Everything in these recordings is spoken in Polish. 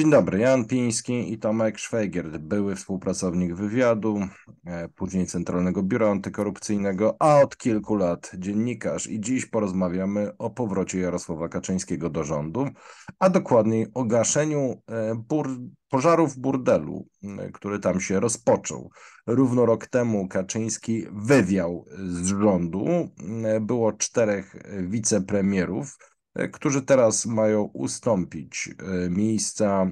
Dzień dobry, Jan Piński i Tomek Szwajgier, były współpracownik wywiadu, e, później Centralnego Biura Antykorupcyjnego, a od kilku lat dziennikarz. I dziś porozmawiamy o powrocie Jarosława Kaczyńskiego do rządu, a dokładniej o gaszeniu e, bur w burdelu, który tam się rozpoczął. Równo rok temu Kaczyński wywiał z rządu. Było czterech e, wicepremierów E, którzy teraz mają ustąpić e, miejsca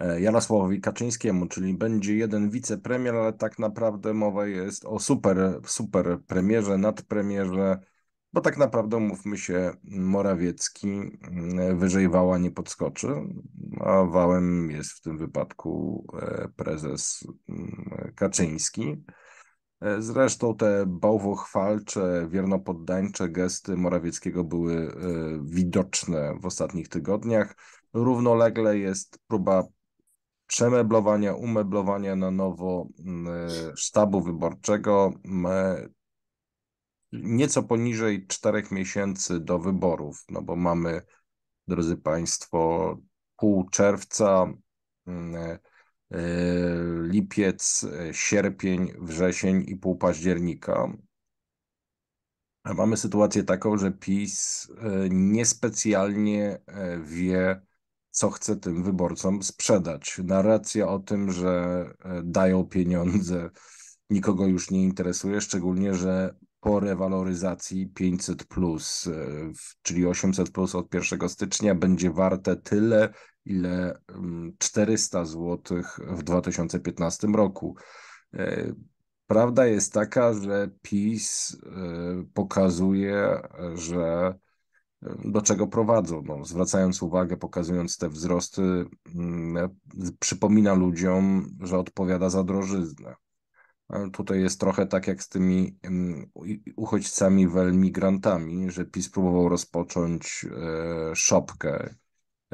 e, Jarosławowi Kaczyńskiemu, czyli będzie jeden wicepremier, ale tak naprawdę mowa jest o super, super premierze, nadpremierze, bo tak naprawdę, mówmy się, Morawiecki mm, wyżej wała nie podskoczy, a wałem jest w tym wypadku prezes mm, Kaczyński. E, zresztą te bałwochwalcze, wiernopoddańcze gesty Morawieckiego były e, widoczne w ostatnich tygodniach. Równolegle jest próba przemeblowania, umeblowania na nowo e, sztabu wyborczego. Nieco poniżej czterech miesięcy do wyborów, no bo mamy, drodzy Państwo, pół czerwca. E, lipiec, e, sierpień, wrzesień i pół października. Mamy sytuację taką, że PiS e, niespecjalnie wie, co chce tym wyborcom sprzedać. Narracja o tym, że dają pieniądze, nikogo już nie interesuje, szczególnie, że po rewaloryzacji 500, czyli 800 od 1 stycznia, będzie warte tyle, ile 400 mm, zł w 2015 roku. E, prawda jest taka, że PiS e, pokazuje, że e, do czego prowadzą. No, zwracając uwagę, pokazując te wzrosty, mm, przypomina ludziom, że odpowiada za drożyznę. Tutaj jest trochę tak jak z tymi mm, uchodźcami, welmigrantami, że PiS próbował rozpocząć szopkę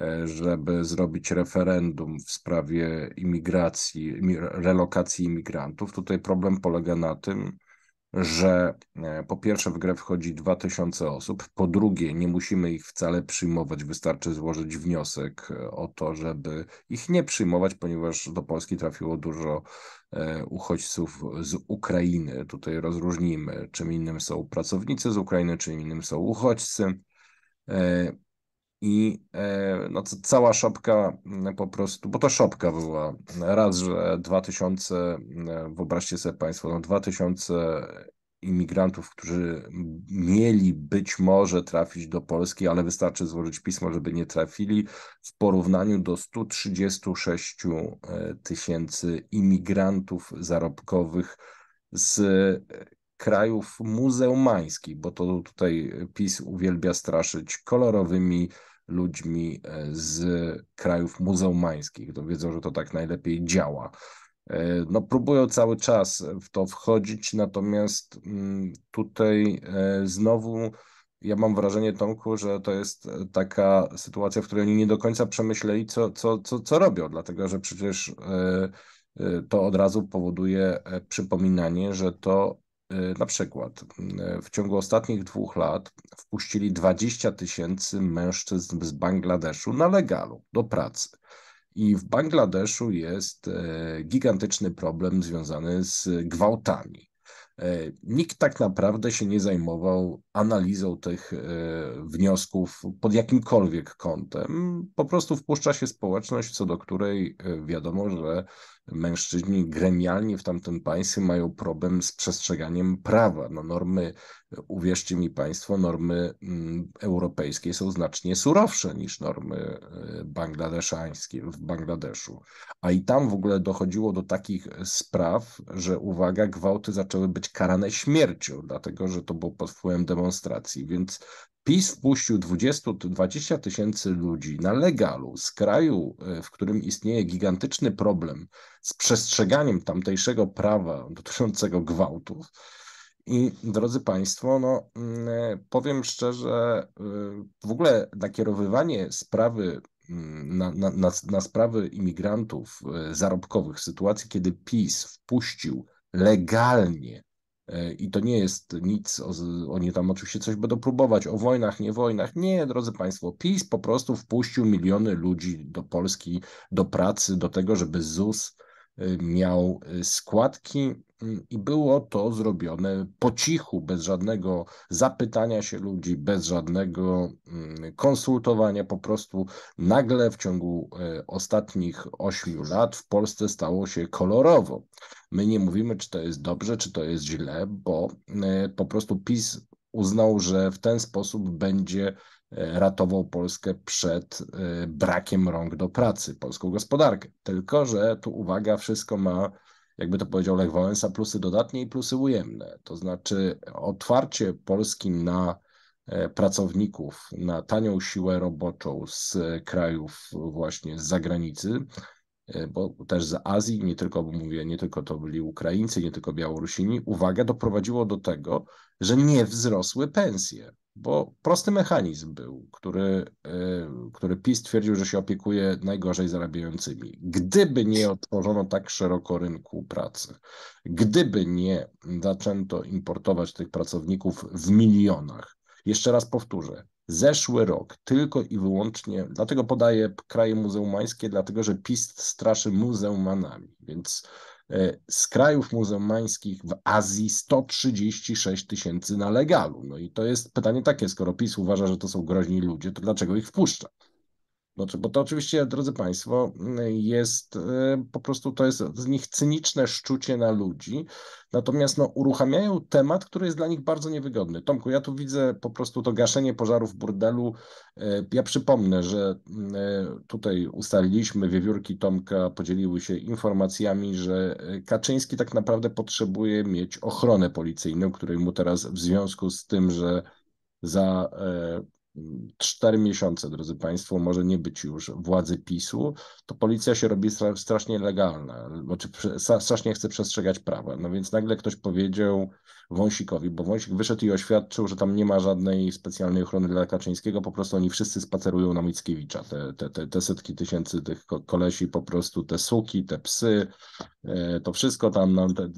E, żeby zrobić referendum w sprawie imigracji, relokacji imigrantów. Tutaj problem polega na tym, że e, po pierwsze w grę wchodzi 2000 osób, po drugie nie musimy ich wcale przyjmować, wystarczy złożyć wniosek e, o to, żeby ich nie przyjmować, ponieważ do Polski trafiło dużo uchodźców z Ukrainy. Tutaj rozróżnijmy, czym innym są pracownicy z Ukrainy, czym innym są uchodźcy i e, no, cała szopka mm, po prostu, bo to szopka była raz, że 2000, mm, wyobraźcie sobie Państwo, no 2000 imigrantów, którzy mieli być może trafić do Polski, ale wystarczy złożyć pismo, żeby nie trafili, w porównaniu do 136 e, tysięcy imigrantów zarobkowych z e, krajów muzeumańskich, bo to tutaj PiS uwielbia straszyć kolorowymi ludźmi e, z krajów muzułmańskich. To wiedzą, że to tak najlepiej działa. E, no, próbują cały czas w to wchodzić, natomiast mm, tutaj e, znowu ja mam wrażenie, Tomku, że to jest taka sytuacja, w której oni nie do końca przemyśleli, co, co, co, co robią, dlatego że przecież to od razu powoduje przypominanie, że to E, na przykład e, w ciągu ostatnich dwóch lat wpuścili 20 tysięcy mężczyzn z Bangladeszu na legalu do pracy. I w Bangladeszu jest e, gigantyczny problem związany z gwałtami. E, nikt tak naprawdę się nie zajmował analizą tych e, wniosków pod jakimkolwiek kątem. Po prostu wpuszcza się społeczność, co do której e, wiadomo, że mężczyźni gremialnie w tamtym państwie mają problem z przestrzeganiem prawa. No normy, uwierzcie mi Państwo, normy mm, europejskie są znacznie surowsze niż normy bangladeszańskie w Bangladeszu. A i tam w ogóle dochodziło do takich spraw, że uwaga, gwałty zaczęły być być karane śmiercią, dlatego że to było pod wpływem demonstracji. Więc PiS wpuścił 20, 20 tysięcy ludzi na legalu z kraju, e, w którym istnieje gigantyczny problem z przestrzeganiem tamtejszego prawa dotyczącego gwałtów. I drodzy Państwo, no, mm, e, powiem szczerze, e, w ogóle nakierowywanie sprawy mm, na, na, na, na sprawy imigrantów zarobkowych w sytuacji, kiedy PiS wpuścił legalnie E, I to nie jest nic, o, oni tam oczywiście coś będą próbować o wojnach, nie wojnach. Nie, drodzy Państwo, PiS po prostu wpuścił miliony ludzi do Polski, do pracy, do tego, żeby ZUS Y, miał y, składki y, i było to zrobione po cichu, bez żadnego zapytania się ludzi, bez żadnego mm, konsultowania. Po prostu nagle w ciągu ostatnich ośmiu lat w Polsce stało się kolorowo. My nie mówimy, czy to jest dobrze, czy to jest źle, bo po prostu PiS uznał, że w ten sposób będzie ratował Polskę przed e, brakiem rąk do pracy, polską gospodarkę. Tylko, że tu uwaga, wszystko ma, jakby to powiedział Lech Wałęsa, plusy dodatnie i plusy ujemne. To znaczy otwarcie Polski na e, pracowników, na tanią siłę roboczą z e, krajów właśnie z zagranicy, bo też z Azji, nie tylko bo mówię, nie tylko to byli Ukraińcy, nie tylko Białorusini, uwaga, doprowadziło do tego, że nie wzrosły pensje bo prosty mechanizm był, który, y, który PiS twierdził, że się opiekuje najgorzej zarabiającymi. Gdyby nie otworzono tak szeroko rynku pracy, gdyby nie zaczęto importować tych pracowników w milionach, jeszcze raz powtórzę, zeszły rok tylko i wyłącznie, dlatego podaję kraje muzeumańskie, dlatego że PiS straszy muzeumanami, więc E, z krajów muzułmańskich w Azji 136 tysięcy na legalu. No i to jest pytanie takie, skoro PiS uważa, że to są groźni ludzie, to dlaczego ich wpuszcza? Znaczy, bo to oczywiście, drodzy Państwo, jest e, po prostu to jest z nich cyniczne szczucie na ludzi, natomiast no, uruchamiają temat, który jest dla nich bardzo niewygodny. Tomku, ja tu widzę po prostu to gaszenie pożarów w burdelu. E, ja przypomnę, że mm, e, tutaj ustaliliśmy, wiewiórki Tomka podzieliły się informacjami, że Kaczyński tak naprawdę potrzebuje mieć ochronę policyjną, której mu teraz w związku z tym, że za cztery miesiące, drodzy Państwo, może nie być już władzy PiSu, to policja się robi strasznie legalna, znaczy strasznie chce przestrzegać prawa. No więc nagle ktoś powiedział, Wąsikowi, bo Wąsik wyszedł i oświadczył, że tam nie ma żadnej specjalnej ochrony dla Kaczyńskiego, po prostu oni wszyscy spacerują na Mickiewicza. Te, te, te, te setki tysięcy tych kolesi, po prostu te suki, te psy, e, to wszystko tam, nam te,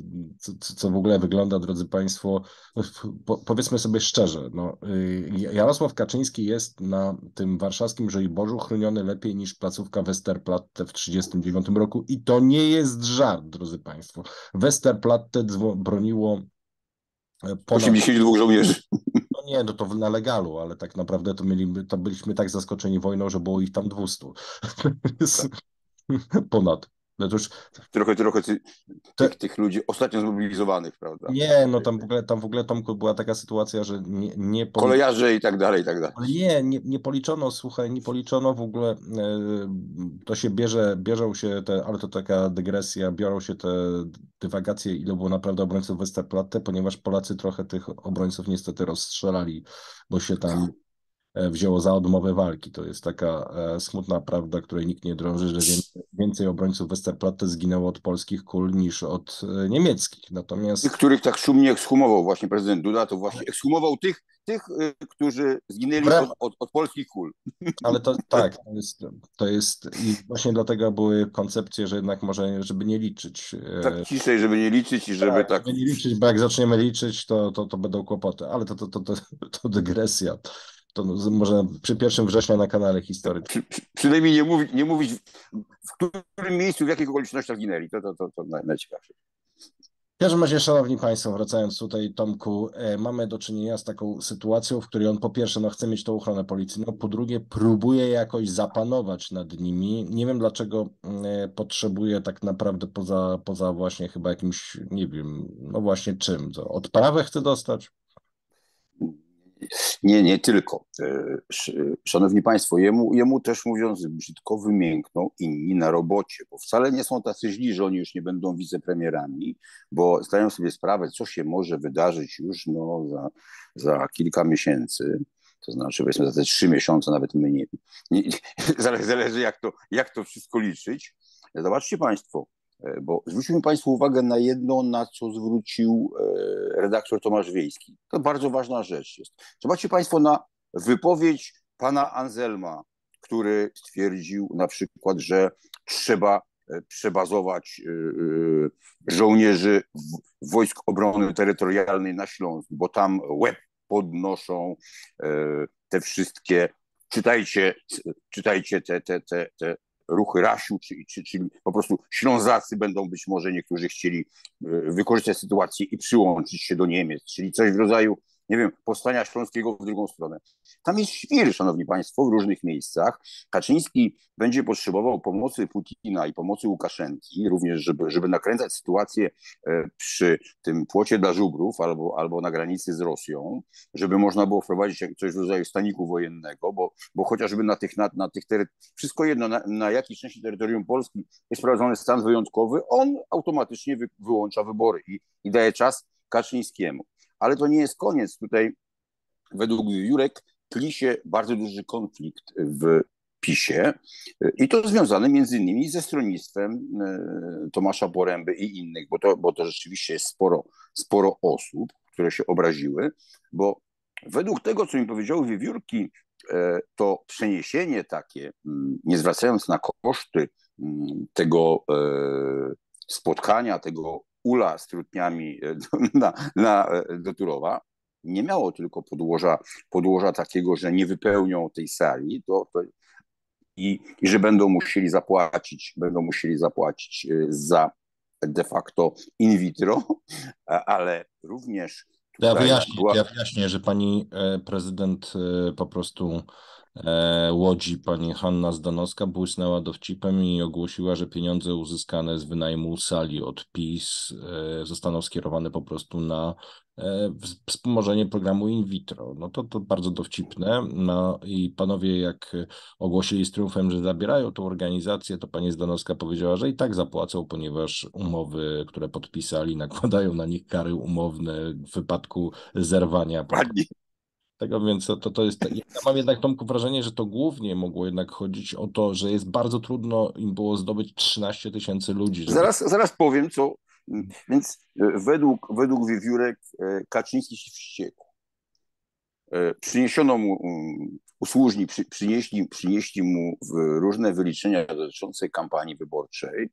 co, co, w ogóle wygląda, drodzy Państwo, no, po, powiedzmy sobie szczerze, no, y, Jarosław Kaczyński jest na tym warszawskim Bożu chroniony lepiej niż placówka Westerplatte w 1939 roku i to nie jest żart, drodzy Państwo. Westerplatte broniło Ponad... 82 żołnierzy. No nie, no to na legalu, ale tak naprawdę to, mieli, to byliśmy tak zaskoczeni wojną, że było ich tam 200. Tak. Ponad. No to już... Trochę, trochę ty, ty, tych ludzi ostatnio zmobilizowanych, prawda? Nie, no tam w ogóle, tam w ogóle Tomku była taka sytuacja, że nie... nie Kolejarze i tak dalej, i tak dalej. Nie, nie, nie policzono, słuchaj, nie policzono w ogóle, e, to się bierze, bierzą się te, ale to taka dygresja, biorą się te dywagacje, ile było naprawdę obrońców Westerplatte, ponieważ Polacy trochę tych obrońców niestety rozstrzelali, bo się tam E, wzięło za odmowę walki. To jest taka e, smutna prawda, której nikt nie drąży, że więcej obrońców Westerplatte zginęło od polskich kul niż od e, niemieckich. Natomiast... Tych, których tak szumnie ekshumował właśnie prezydent Duda, to właśnie tak. ekshumował tych, tych którzy zginęli od, od, od polskich kul. Ale to tak, to jest, to jest i właśnie dlatego były koncepcje, że jednak może, żeby nie liczyć. Tak ciszej, żeby nie liczyć i tak, żeby tak... tak... Żeby nie liczyć, bo jak zaczniemy liczyć, to, to, to będą kłopoty, ale to, to, to, to, to dygresja to może przy 1 września na kanale historii. Przy, przy, przynajmniej nie mówić, nie mówić, w którym miejscu, w jakich okolicznościach ginęli. To, to, to, to najciekawsze. W każdym razie, Szanowni Państwo, wracając tutaj, Tomku, e, mamy do czynienia z taką sytuacją, w której on po pierwsze no, chce mieć tą ochronę policyjną, no, po drugie próbuje jakoś zapanować nad nimi. Nie wiem dlaczego mm, e, potrzebuje tak naprawdę poza, poza właśnie chyba jakimś, nie wiem, no właśnie czym. To odprawę chce dostać? Nie, nie tylko. E, szanowni Państwo, jemu, jemu też mówiąc brzydko wymiękną inni na robocie, bo wcale nie są tacy źli, że oni już nie będą wicepremierami, bo zdają sobie sprawę, co się może wydarzyć już no, za, za kilka miesięcy. To znaczy, powiedzmy, za te trzy miesiące nawet my nie. nie, nie zależy, jak to, jak to wszystko liczyć. Zobaczcie Państwo, E, bo zwróćmy Państwu uwagę na jedno, na co zwrócił e, redaktor Tomasz Wiejski. To bardzo ważna rzecz jest. Zobaczcie Państwo na wypowiedź pana Anselma, który stwierdził na przykład, że trzeba e, przebazować żołnierzy Wojsk Obrony Terytorialnej na Śląsk, bo tam łeb podnoszą te wszystkie, czytajcie, czytajcie te, te, te, te ruchy rasiu, czy, czy, czyli po prostu Ślązacy będą być może niektórzy chcieli e, wykorzystać sytuację i przyłączyć się do Niemiec, czyli coś w rodzaju nie wiem, powstania śląskiego w drugą stronę. Tam jest świr, szanowni państwo, w różnych miejscach. Kaczyński będzie potrzebował pomocy Putina i pomocy Łukaszenki, również żeby, żeby nakręcać sytuację e, przy tym płocie dla żubrów albo, albo na granicy z Rosją, żeby można było wprowadzić coś w rodzaju staniku wojennego, bo, bo chociażby na tych, na, na tych terytoriach, wszystko jedno, na, na jakiej części terytorium Polski jest wprowadzony stan wyjątkowy, on automatycznie wy, wyłącza wybory i, i daje czas Kaczyńskiemu. Ale to nie jest koniec. Tutaj według Jurek tli się bardzo duży konflikt w PiSie i to związane między innymi ze stronnictwem e, Tomasza Poręby i innych, bo to, bo to rzeczywiście jest sporo, sporo osób, które się obraziły, bo według tego, co mi powiedziały wiewiórki, e, to przeniesienie takie, mm, nie zwracając na koszty mm, tego e, spotkania, tego ula z trutniami e, na, na, e, do Turowa, nie miało tylko podłoża, podłoża takiego, że nie wypełnią tej sali to, to i, i że będą musieli zapłacić, będą musieli zapłacić e, za de facto in vitro, ale również. Ja wyjaśnię, była... ja wyjaśnię, że pani prezydent po prostu E, Łodzi pani Hanna Zdanowska błysnęła dowcipem i ogłosiła, że pieniądze uzyskane z wynajmu sali od PiS e, zostaną skierowane po prostu na e, wspomożenie programu in vitro. No to, to bardzo dowcipne. No i panowie jak ogłosili z triumfem, że zabierają tą organizację, to pani Zdanowska powiedziała, że i tak zapłacą, ponieważ umowy, które podpisali, nakładają na nich kary umowne w wypadku zerwania. Pani, tego, więc to, to jest. Ja mam jednak Tomku wrażenie, że to głównie mogło jednak chodzić o to, że jest bardzo trudno im było zdobyć 13 tysięcy ludzi. Żeby... Zaraz, zaraz powiem, co. Więc e, według, według wiewiórek e, Kaczyński się wściekł. E, przyniesiono mu, mm, usłużni przy, przynieśli, przynieśli mu różne wyliczenia dotyczące kampanii wyborczej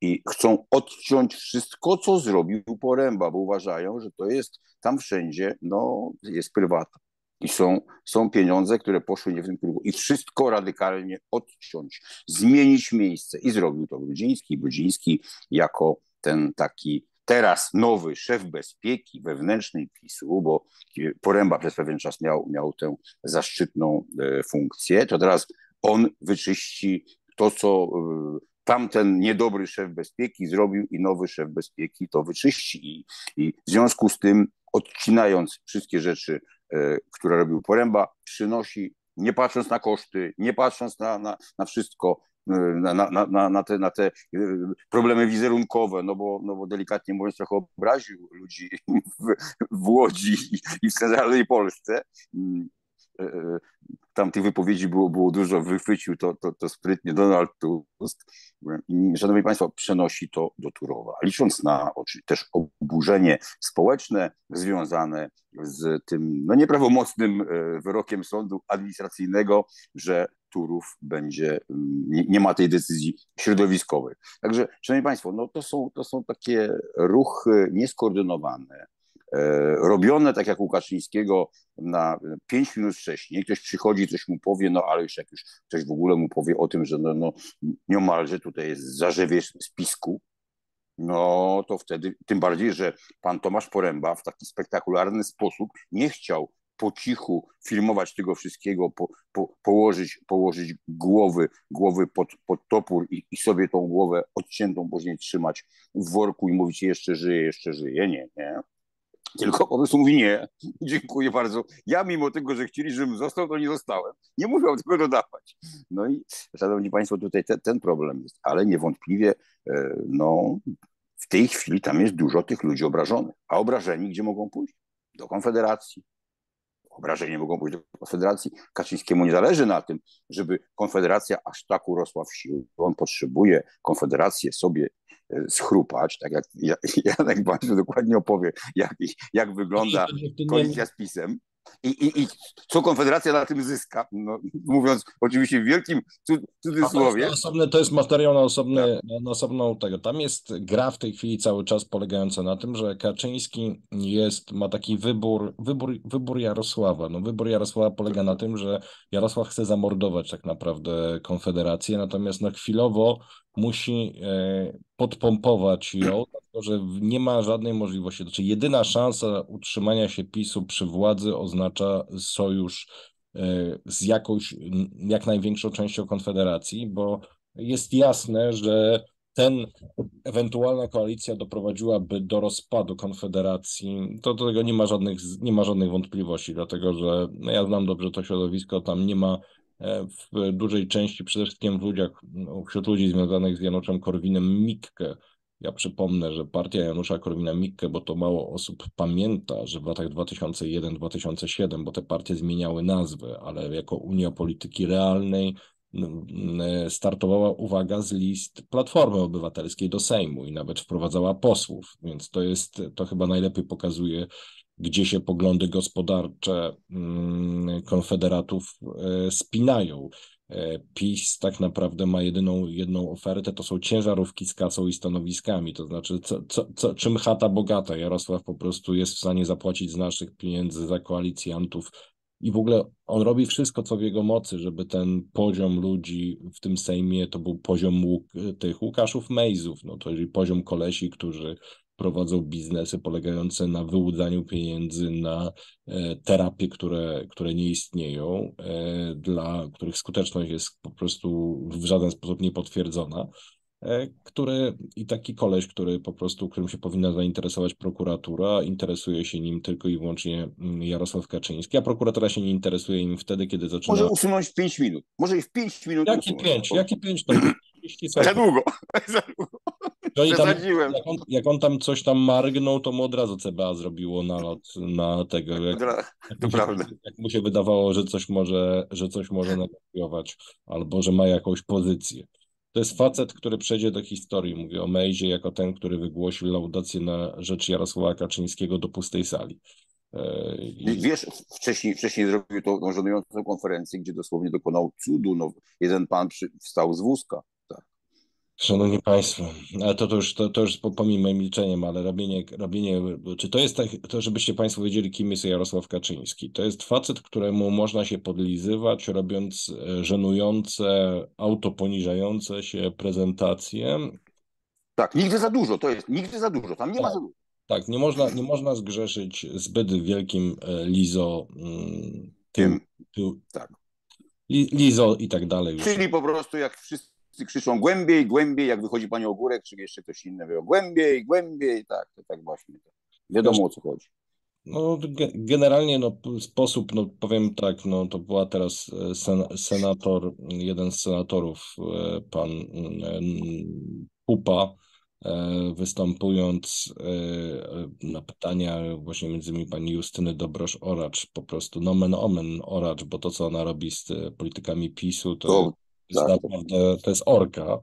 i chcą odciąć wszystko, co zrobił Poręba, bo uważają, że to jest tam wszędzie, no, jest prywatne. I są, są pieniądze, które poszły nie w tym kierunku. I wszystko radykalnie odciąć, zmienić miejsce. I zrobił to Brudziński. Brudziński jako ten taki teraz nowy szef bezpieki wewnętrznej PiSu, bo Poręba przez pewien czas miał, miał tę zaszczytną e, funkcję, to teraz on wyczyści to, co e, tamten niedobry szef bezpieki zrobił i nowy szef bezpieki to wyczyści. I, i w związku z tym, odcinając wszystkie rzeczy E, które robił Poręba, przynosi, nie patrząc na koszty, nie patrząc na, na, na wszystko, e, na, na, na, na, te, na te e, problemy wizerunkowe, no bo, no bo delikatnie mówiąc trochę obraził ludzi w, w Łodzi i w centralnej Polsce, mm, E, e, tam tych wypowiedzi było, było dużo, wychwycił to, to, to sprytnie Donald Tusk. Szanowni Państwo, przenosi to do Turowa, licząc na oczy, też oburzenie społeczne związane z tym no, nieprawomocnym e, wyrokiem sądu administracyjnego, że Turów będzie, nie, nie, ma tej decyzji środowiskowej. Także, Szanowni Państwo, no, to, są, to są takie ruchy nieskoordynowane, E, robione tak jak Łukaszyńskiego na 5 minut wcześniej, ktoś przychodzi, coś mu powie, no ale już jak już ktoś w ogóle mu powie o tym, że no, no niemalże tutaj jest zarzewie spisku, no to wtedy, tym bardziej, że pan Tomasz Poręba w taki spektakularny sposób nie chciał po cichu filmować tego wszystkiego, po, po, położyć, położyć głowy, głowy pod, pod topór i, i, sobie tą głowę odciętą później trzymać w worku i mówić jeszcze żyje, jeszcze żyje. Nie, nie. Tylko po prostu mówi nie, dziękuję bardzo. Ja mimo tego, że chcieli, żebym został, to nie zostałem. Nie musiał tego dodawać. No i szanowni państwo, tutaj te, ten problem jest, ale niewątpliwie e, no, w tej chwili tam jest dużo tych ludzi obrażonych. A obrażeni gdzie mogą pójść? Do Konfederacji, obrażenia mogą pójść do Konfederacji. Kaczyńskiemu nie zależy na tym, żeby Konfederacja aż tak urosła w siłę. On potrzebuje Konfederację sobie e, schrupać, tak jak Janek Bańczy dokładnie opowie, jak, jak wygląda koalicja z PiSem. I, i, i co Konfederacja na tym zyska? No, mówiąc oczywiście w wielkim cudzysłowie. To jest, osobny, to jest materiał na, osobny, tak. na osobną tego. Tam jest gra w tej chwili cały czas polegająca na tym, że Kaczyński jest, ma taki wybór, wybór, wybór Jarosława. No, wybór Jarosława polega na tym, że Jarosław chce zamordować tak naprawdę Konfederację, natomiast na no, chwilowo musi e, podpompować ją, dlatego że nie ma żadnej możliwości. Znaczy, jedyna szansa utrzymania się PiSu przy władzy oznacza sojusz e, z jakąś, jak największą częścią Konfederacji, bo jest jasne, że ten ewentualna koalicja doprowadziłaby do rozpadu Konfederacji, to do tego nie ma żadnych, nie ma żadnych wątpliwości, dlatego że no ja znam dobrze to środowisko, tam nie ma E, w dużej części przede wszystkim w ludziach, no, wśród ludzi związanych z Januszem Korwinem-Mikke. Ja przypomnę, że partia Janusza Korwina-Mikke, bo to mało osób pamięta, że w latach 2001-2007, bo te partie zmieniały nazwy, ale jako Unia Polityki Realnej startowała uwaga z list Platformy Obywatelskiej do Sejmu i nawet wprowadzała posłów, więc to jest, to chyba najlepiej pokazuje gdzie się poglądy gospodarcze mm, konfederatów e, spinają. E, PiS tak naprawdę ma jedyną jedną ofertę, to są ciężarówki z kasą i stanowiskami, to znaczy co, co, co, czym chata bogata. Jarosław po prostu jest w stanie zapłacić z naszych pieniędzy za koalicjantów i w ogóle on robi wszystko, co w jego mocy, żeby ten poziom ludzi w tym Sejmie to był poziom łuk, tych Łukaszów Mejzów, no to czyli poziom kolesi, którzy prowadzą biznesy polegające na wyłudzaniu pieniędzy na e, terapie, które, które nie istnieją, e, dla których skuteczność jest po prostu w żaden sposób niepotwierdzona e, który i taki koleś, który po prostu, którym się powinna zainteresować prokuratura, interesuje się nim tylko i wyłącznie mm, Jarosław Kaczyński, a prokuratura się nie interesuje im wtedy, kiedy zaczyna... Może usunąć w 5 minut, może i w 5 minut... Jaki 5? Jaki 5? To... Za długo, za długo i tam, jak on, jak, on, tam coś tam margnął, to mu od razu CBA zrobiło nalot na tego. Jak, jak prawda. jak mu się wydawało, że coś może, że coś może negocjować, albo że ma jakąś pozycję. To jest facet, który przejdzie do historii. Mówię o Mejzie jako ten, który wygłosił laudację na rzecz Jarosława Kaczyńskiego do pustej sali. E, I... Wiesz, wcześniej, wcześniej zrobił tą żenującą konferencję, gdzie dosłownie dokonał cudu. No, jeden pan przy, wstał z wózka. Szanowni Państwo, ale to, to już, to, to już pomimo milczeniem, ale robienie, robienie, czy to jest tak, to żebyście Państwo wiedzieli, kim jest Jarosław Kaczyński. To jest facet, któremu można się podlizywać, robiąc e, żenujące, autoponiżające się prezentacje. Tak, nigdy za dużo, to jest, nigdy za dużo, tam nie tak, ma za dużo. Tak, nie można, nie można zgrzeszyć zbyt wielkim e, lizo mm, tym, tym, tak. lizo i tak dalej. Czyli po prostu jak wszyscy krzyczą głębiej, głębiej, jak wychodzi pani Ogórek, czy jeszcze ktoś inny mówi głębiej, głębiej, tak, to tak właśnie. Wiadomo o co chodzi. No, generalnie no, sposób, no, powiem tak, no, to była teraz e, sen, senator, jeden z senatorów, e, pan e, Pupa, występując na pytania właśnie między innymi pani Justyny Dobrosz-Oracz, po prostu nomen omen Oracz, bo to co ona robi z politykami PiSu to... to tak, to jest, tak. naprawdę, to jest orka.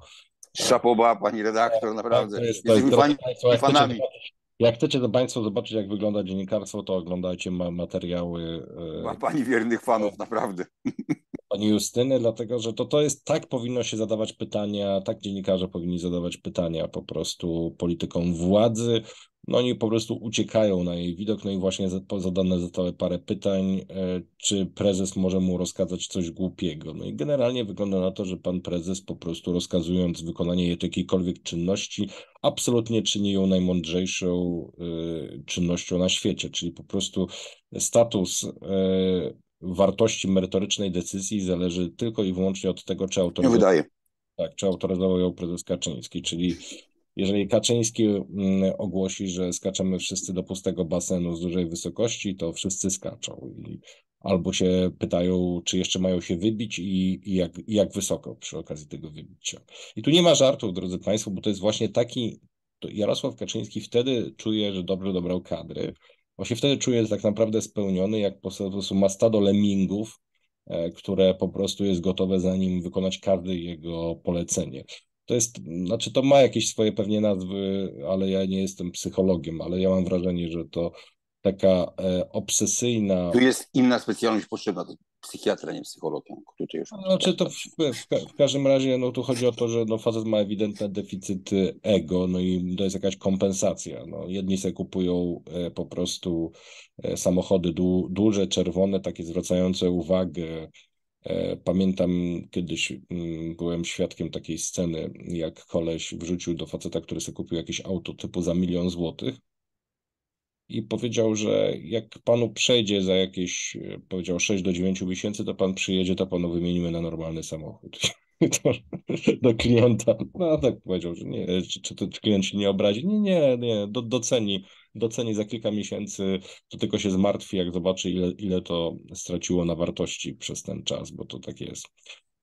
Szapoba, pani redaktor, naprawdę. To jest, to jest, Jesteśmy fani, fanami. Jak chcecie to Państwo zobaczyć, jak wygląda dziennikarstwo, to oglądajcie materiały. E, ma Pani wiernych fanów, naprawdę. Pani Justyny, dlatego że to, to jest tak powinno się zadawać pytania, tak dziennikarze powinni zadawać pytania po prostu politykom władzy, no oni po prostu uciekają na jej widok, no i właśnie zadane zostały parę pytań, e, czy prezes może mu rozkazać coś głupiego. No i generalnie wygląda na to, że pan prezes po prostu rozkazując wykonanie jakiejkolwiek czynności, absolutnie czyni ją najmądrzejszą e, czynnością na świecie, czyli po prostu status e, wartości merytorycznej decyzji zależy tylko i wyłącznie od tego, czy autorytet... Nie wydaje. Tak, czy autoryzował ją prezes Kaczyński, czyli jeżeli Kaczyński mm, ogłosi, że skaczemy wszyscy do pustego basenu z dużej wysokości, to wszyscy skaczą. I albo się pytają, czy jeszcze mają się wybić i, i, jak, jak wysoko przy okazji tego wybicia. I tu nie ma żartów, drodzy Państwo, bo to jest właśnie taki. Jarosław Kaczyński wtedy czuje, że dobrze dobrał kadry. się wtedy czuje tak naprawdę spełniony, jak po prostu ma stado lemmingów, e, które po prostu jest gotowe za nim wykonać każde jego polecenie to jest, znaczy to ma jakieś swoje pewnie nazwy, ale ja nie jestem psychologiem, ale ja mam wrażenie, że to taka e, obsesyjna. Tu jest inna specjalność potrzebna, to psychiatra, nie psychologiem. Tutaj już no, znaczy to w, w, w, każdym razie no, tu chodzi o to, że no, facet ma ewidentne deficyty ego, no i to jest jakaś kompensacja. No. Jedni sobie kupują e, po prostu e, samochody du duże, czerwone, takie zwracające uwagę, E, pamiętam kiedyś mm, byłem świadkiem takiej sceny, jak koleś wrzucił do faceta, który sobie kupił jakieś auto typu za milion złotych i powiedział, że jak panu przejdzie za jakieś, e, powiedział 6 do 9 miesięcy, to pan przyjedzie, to panu wymienimy na normalny samochód. To, do klienta, no tak powiedział, że nie, czy, czy, to klient się nie obrazi? Nie, nie, nie, doceni doceni za kilka miesięcy, to tylko się zmartwi, jak zobaczy, ile, ile to straciło na wartości przez ten czas, bo to tak jest.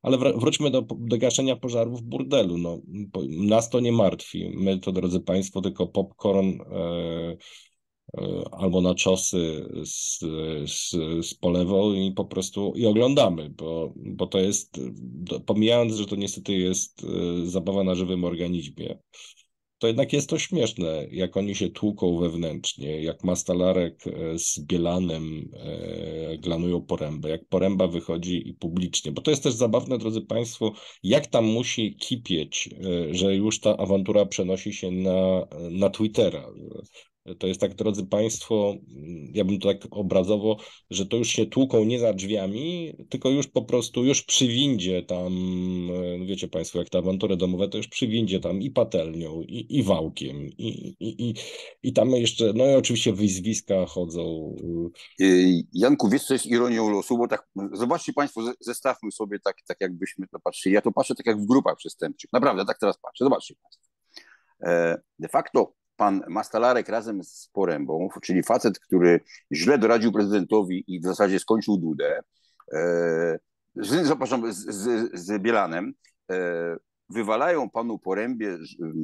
Ale wróćmy do, do gaszenia pożarów w burdelu. No, nas to nie martwi. My to, drodzy Państwo, tylko popcorn. Yy, albo na czosy z, z, z polewą i po prostu i oglądamy, bo, bo to jest, pomijając, że to niestety jest e, zabawa na żywym organizmie, to jednak jest to śmieszne, jak oni się tłuką wewnętrznie, jak Mastalarek e, z Bielanem e, glanują Porębę, jak Poręba wychodzi i publicznie, bo to jest też zabawne, drodzy Państwo, jak tam musi kipieć, e, że już ta awantura przenosi się na, na Twittera. To jest tak, drodzy Państwo, ja bym to tak obrazowo, że to już się tłuką nie za drzwiami, tylko już po prostu, już przy windzie tam, e, wiecie Państwo, jak te awantury domowe, to już przy windzie tam i patelnią, i, i wałkiem, i, i, i, i tam jeszcze, no i oczywiście wyzwiska chodzą. E, Janku, wiesz co jest ironią losu, bo tak, zobaczcie Państwo, zestawmy sobie tak, tak jakbyśmy to patrzyli. Ja to patrzę tak jak w grupach przestępczych, naprawdę, tak teraz patrzę, zobaczcie Państwo. E, de facto pan Mastalarek razem z Porębą, czyli facet, który źle doradził prezydentowi i w zasadzie skończył Dudę, e, z, zapraszam, z, z, z Bielanem, e, wywalają panu Porębie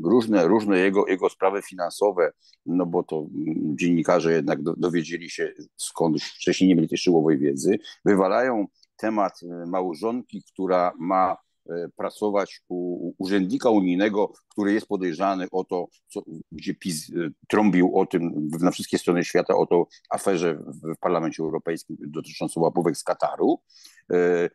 różne, różne jego, jego sprawy finansowe, no bo to mm, dziennikarze jednak dowiedzieli się skąd wcześniej nie mieli tej szyłowej wiedzy, wywalają temat e, małżonki, która ma E, pracować u urzędnika unijnego, który jest podejrzany o to, co, gdzie PiS e, trąbił o tym na wszystkie strony świata, o to aferze w Parlamencie Europejskim dotyczącą łapówek z Kataru. E,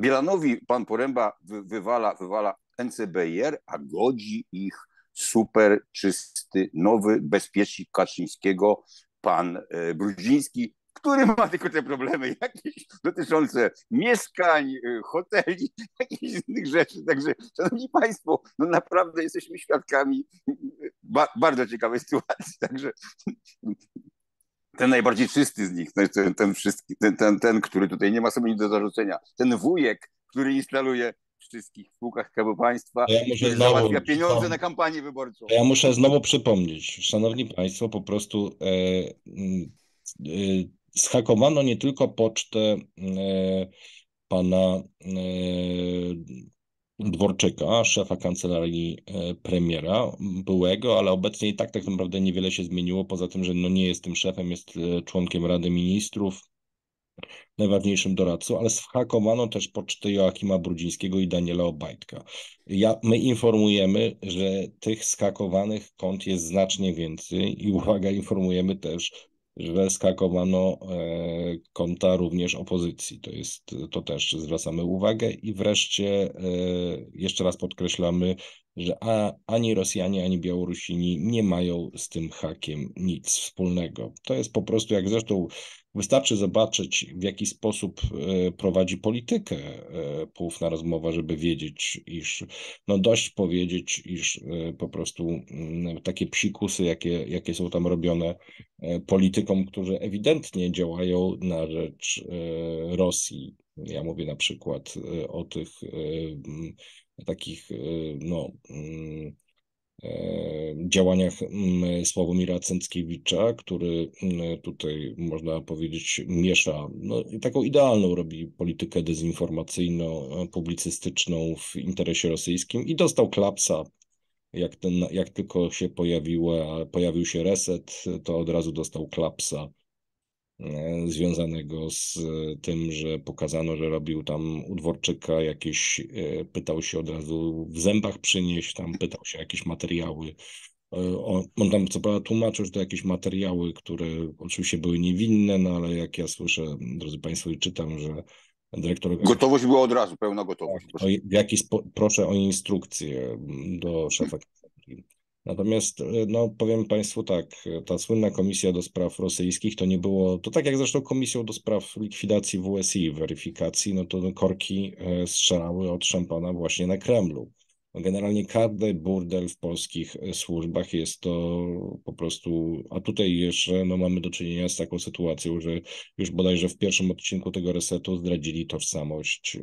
Bielanowi pan Poręba wywala, wywala NCBR, a godzi ich super czysty, nowy bezpiecznik Kaczyńskiego, pan Brudziński, który ma tylko te problemy jakieś dotyczące mieszkań, y, hoteli, jakichś innych rzeczy. Także, szanowni państwo, no naprawdę jesteśmy świadkami y, y, ba bardzo ciekawej sytuacji. Także ten najbardziej czysty z nich, no ten, ten, wszystki, ten, ten, ten, który tutaj nie ma sobie nic do zarzucenia, ten wujek, który instaluje wszystkich spółkach Skarbu Państwa ja muszę znowu, załatwia pieniądze na kampanię wyborczą. Ja muszę znowu przypomnieć, Szanowni Państwo, po prostu e, e, zhakowano nie tylko pocztę e, pana e, Dworczyka, szefa kancelarii e, premiera byłego, ale obecnie i tak tak naprawdę niewiele się zmieniło, poza tym, że no nie jest tym szefem, jest członkiem Rady Ministrów, najważniejszym doradcą, ale zhakowano też poczty Joachima Brudzińskiego i Daniela Obajtka. Ja, my informujemy, że tych skakowanych kont jest znacznie więcej i uwaga, informujemy też, że Wyskakowano e, konta również opozycji. To, jest, to też zwracamy uwagę. I wreszcie, e, jeszcze raz podkreślamy, że a, ani Rosjanie, ani Białorusini nie mają z tym hakiem nic wspólnego. To jest po prostu, jak zresztą wystarczy zobaczyć, w jaki sposób e, prowadzi politykę e, poufna rozmowa, żeby wiedzieć, iż no dość powiedzieć, iż e, po prostu mm, takie psikusy, jakie, jakie są tam robione politykom, którzy ewidentnie działają na rzecz Rosji. Ja mówię na przykład o tych takich y, no, y, y, działaniach mm, Sławomira Cęckiewicza, który mm, tutaj można powiedzieć miesza, no, taką idealną robi politykę dezinformacyjno-publicystyczną e, w interesie rosyjskim i dostał klapsa. Jak, ten, jak tylko się pojawiło, pojawił się reset, to od razu dostał klapsa E, związanego z e, tym, że pokazano, że robił tam u Dworczyka jakieś, e, pytał się od razu w zębach przynieść, tam pytał się jakieś materiały. On tam co prawda tłumaczył, że to jakieś materiały, które oczywiście były niewinne, no ale jak ja słyszę, drodzy Państwo, i czytam, że dyrektor... Gotowość była od razu, pełna gotowość. Tak, o, w spo... Proszę o instrukcję do szefa. Natomiast e, no, powiem Państwu tak, e, ta słynna komisja do spraw rosyjskich to nie było, to tak jak zresztą komisją do spraw likwidacji WSI, weryfikacji, no to korki e, strzelały od szampana właśnie na Kremlu. Generalnie każdy burdel w polskich e, służbach jest to po prostu, a tutaj jeszcze no, mamy do czynienia z taką sytuacją, że już bodajże w pierwszym odcinku tego resetu zdradzili tożsamość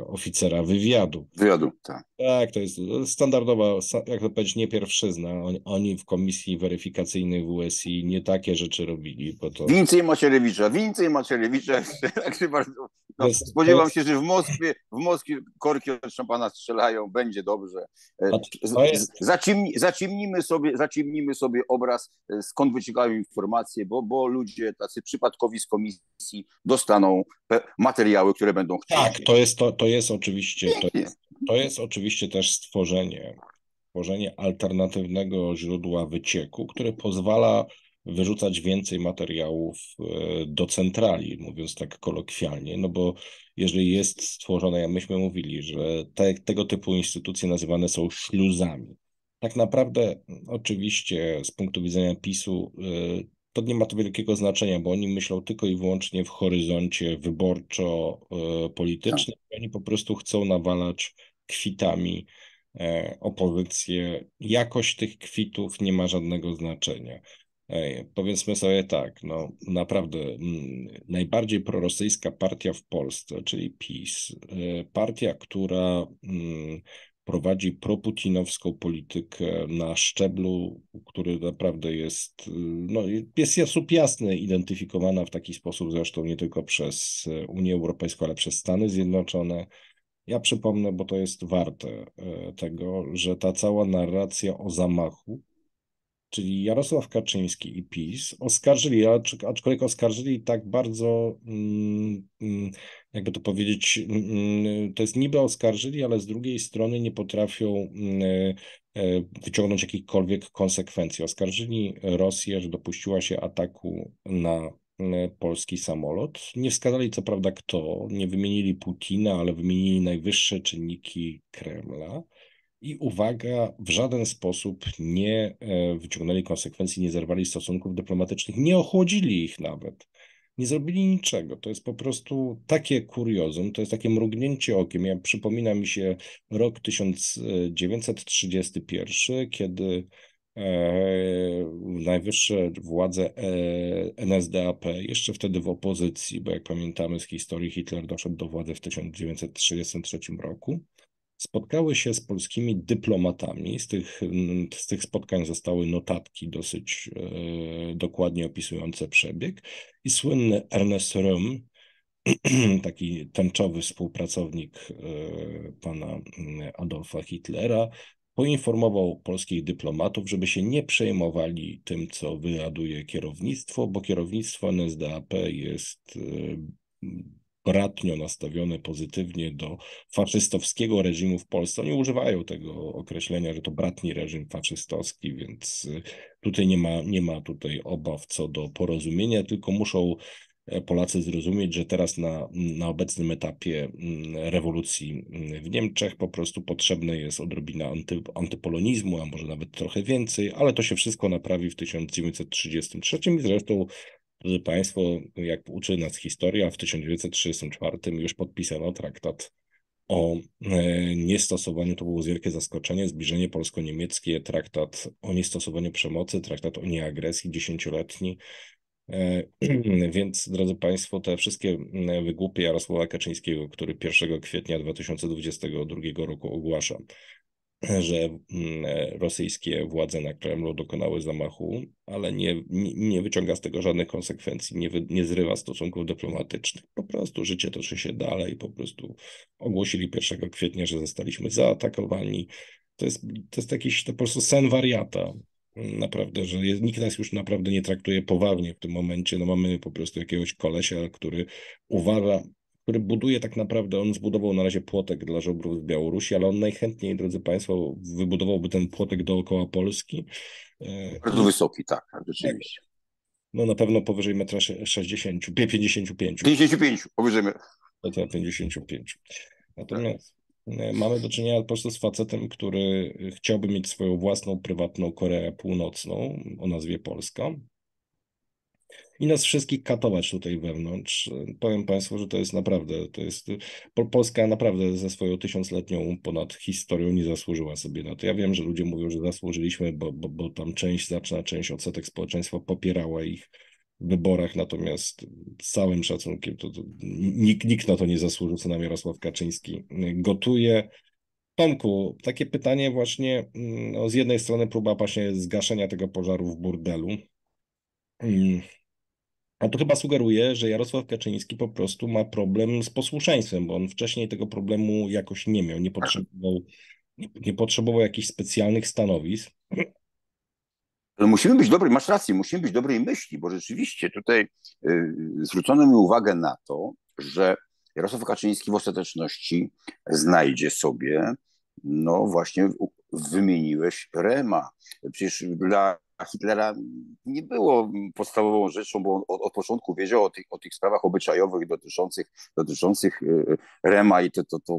e, oficera wywiadu. Wywiadu, tak. Tak, to jest e, standardowa, jak to powiedzieć, nie pierwszyzna. Oni w komisji weryfikacyjnej w USI nie takie rzeczy robili, bo to... Więcej Macierewicza, więcej Macierewicza, tak bardzo... No, spodziewam się, że w Moskwie, w Moskwie korki od szampana strzelają, będzie dobrze dobrze. E, jest... zaciemnimy, sobie, zaciemnimy sobie obraz, e, skąd wyciekają informacje, bo, bo ludzie tacy przypadkowi z komisji dostaną materiały, które będą chcieli. Tak, to jest, to, to jest oczywiście to jest, to jest oczywiście też stworzenie, stworzenie alternatywnego źródła wycieku, które pozwala wyrzucać więcej materiałów e, do centrali, mówiąc tak kolokwialnie, no bo jeżeli jest stworzona, jak myśmy mówili, że te, tego typu instytucje nazywane są śluzami. Tak naprawdę, mm, oczywiście, z punktu widzenia PiSu, e, to nie ma to wielkiego znaczenia, bo oni myślą tylko i wyłącznie w horyzoncie wyborczo-politycznym. E, tak. Oni po prostu chcą nawalać kwitami opozycję. Jakość tych kwitów nie ma żadnego znaczenia. Powiedzmy sobie tak, no naprawdę mm, najbardziej prorosyjska partia w Polsce, czyli PiS, y, partia, która mm, prowadzi proputinowską politykę na szczeblu, który naprawdę jest, y, no, jest jasno jasny, identyfikowana w taki sposób zresztą nie tylko przez y, Unię Europejską, ale przez Stany Zjednoczone. Ja przypomnę, bo to jest warte tego, że ta cała narracja o zamachu czyli Jarosław Kaczyński i PiS, oskarżyli, aczkolwiek oskarżyli tak bardzo, mm, mm, jakby to powiedzieć, mm, to jest niby oskarżyli, ale z drugiej strony nie potrafią e, wyciągnąć jakichkolwiek konsekwencji. Oskarżyli Rosję, że dopuściła się ataku na e, polski samolot. Nie wskazali co prawda kto, nie wymienili Putina, ale wymienili najwyższe czynniki Kremla i uwaga, w żaden sposób nie e, wyciągnęli konsekwencji, nie zerwali stosunków dyplomatycznych, nie ochłodzili ich nawet. Nie zrobili niczego. To jest po prostu takie kuriozum, to jest takie mrugnięcie okiem. Ja przypomina mi się rok 1931, kiedy e, najwyższe władze e, NSDAP, jeszcze wtedy w opozycji, bo jak pamiętamy z historii, Hitler doszedł do władzy w 1933 roku spotkały się z polskimi dyplomatami. Z tych, mm, z tych spotkań zostały notatki dosyć e, dokładnie opisujące przebieg. I słynny Ernest Röhm, taki tęczowy współpracownik e, pana mm, Adolfa Hitlera, poinformował polskich dyplomatów, żeby się nie przejmowali tym, co wyraduje kierownictwo, bo kierownictwo NSDAP jest e, bratnio nastawione pozytywnie do faszystowskiego reżimu w Polsce. Oni używają tego określenia, że to bratni reżim faszystowski, więc y, tutaj nie ma, nie ma tutaj obaw co do porozumienia, tylko muszą e, Polacy zrozumieć, że teraz na, na obecnym etapie mm, rewolucji mm, w Niemczech po prostu potrzebne jest odrobina anty, antypolonizmu, a może nawet trochę więcej, ale to się wszystko naprawi w 1933 i zresztą Drodzy Państwo, jak uczy nas historia, w 1934 już podpisano traktat o e, niestosowaniu, to było wielkie zaskoczenie, zbliżenie polsko-niemieckie, traktat o niestosowaniu przemocy, traktat o nieagresji dziesięcioletni. E, więc, drodzy Państwo, te wszystkie e, wygłupy Jarosława Kaczyńskiego, który 1 kwietnia 2022 roku ogłasza że mm, e, rosyjskie władze na Kremlu dokonały zamachu, ale nie, nie wyciąga z tego żadnych konsekwencji, nie, wy, nie zrywa stosunków dyplomatycznych. Po prostu życie toczy się dalej, po prostu ogłosili 1 kwietnia, że zostaliśmy zaatakowani. To jest, to jest jakiś to po prostu sen wariata. Naprawdę, że jest, nikt nas już naprawdę nie traktuje poważnie w tym momencie. No mamy po prostu jakiegoś kolesia, który uważa, który buduje tak naprawdę, on zbudował na razie płotek dla żobrów z Białorusi, ale on najchętniej, drodzy Państwo, wybudowałby ten płotek dookoła Polski. E, Bardzo I... wysoki, tak, tak, rzeczywiście. No na pewno powyżej metra 60, 55. 55, powyżej metra 55. Natomiast tak. E, mamy do czynienia po prostu z facetem, który chciałby mieć swoją własną, prywatną Koreę Północną o nazwie Polska i nas wszystkich katować tutaj wewnątrz. Powiem Państwu, że to jest naprawdę, to jest, Polska naprawdę ze swoją tysiącletnią ponad historią nie zasłużyła sobie na to. Ja wiem, że ludzie mówią, że zasłużyliśmy, bo, bo, bo tam część, zaczyna, część odsetek społeczeństwa popierała ich w wyborach, natomiast z całym szacunkiem to, to nikt, nikt na to nie zasłużył, co nam Jarosław Kaczyński gotuje. Tomku, takie pytanie właśnie, mm, no z jednej strony próba właśnie zgaszenia tego pożaru w burdelu, a to chyba sugeruje, że Jarosław Kaczyński po prostu ma problem z posłuszeństwem, bo on wcześniej tego problemu jakoś nie miał, nie potrzebował, nie, nie potrzebował jakichś specjalnych stanowisk. Musimy być dobry, masz rację, musimy być dobrej myśli, bo rzeczywiście tutaj y, zwrócono mi uwagę na to, że Jarosław Kaczyński w ostateczności znajdzie sobie, no właśnie wymieniłeś Rema. Przecież dla a Hitlera nie było podstawową rzeczą, bo on od, od początku wiedział o tych, o tych sprawach obyczajowych dotyczących, dotyczących y, y, Rema i to, to, to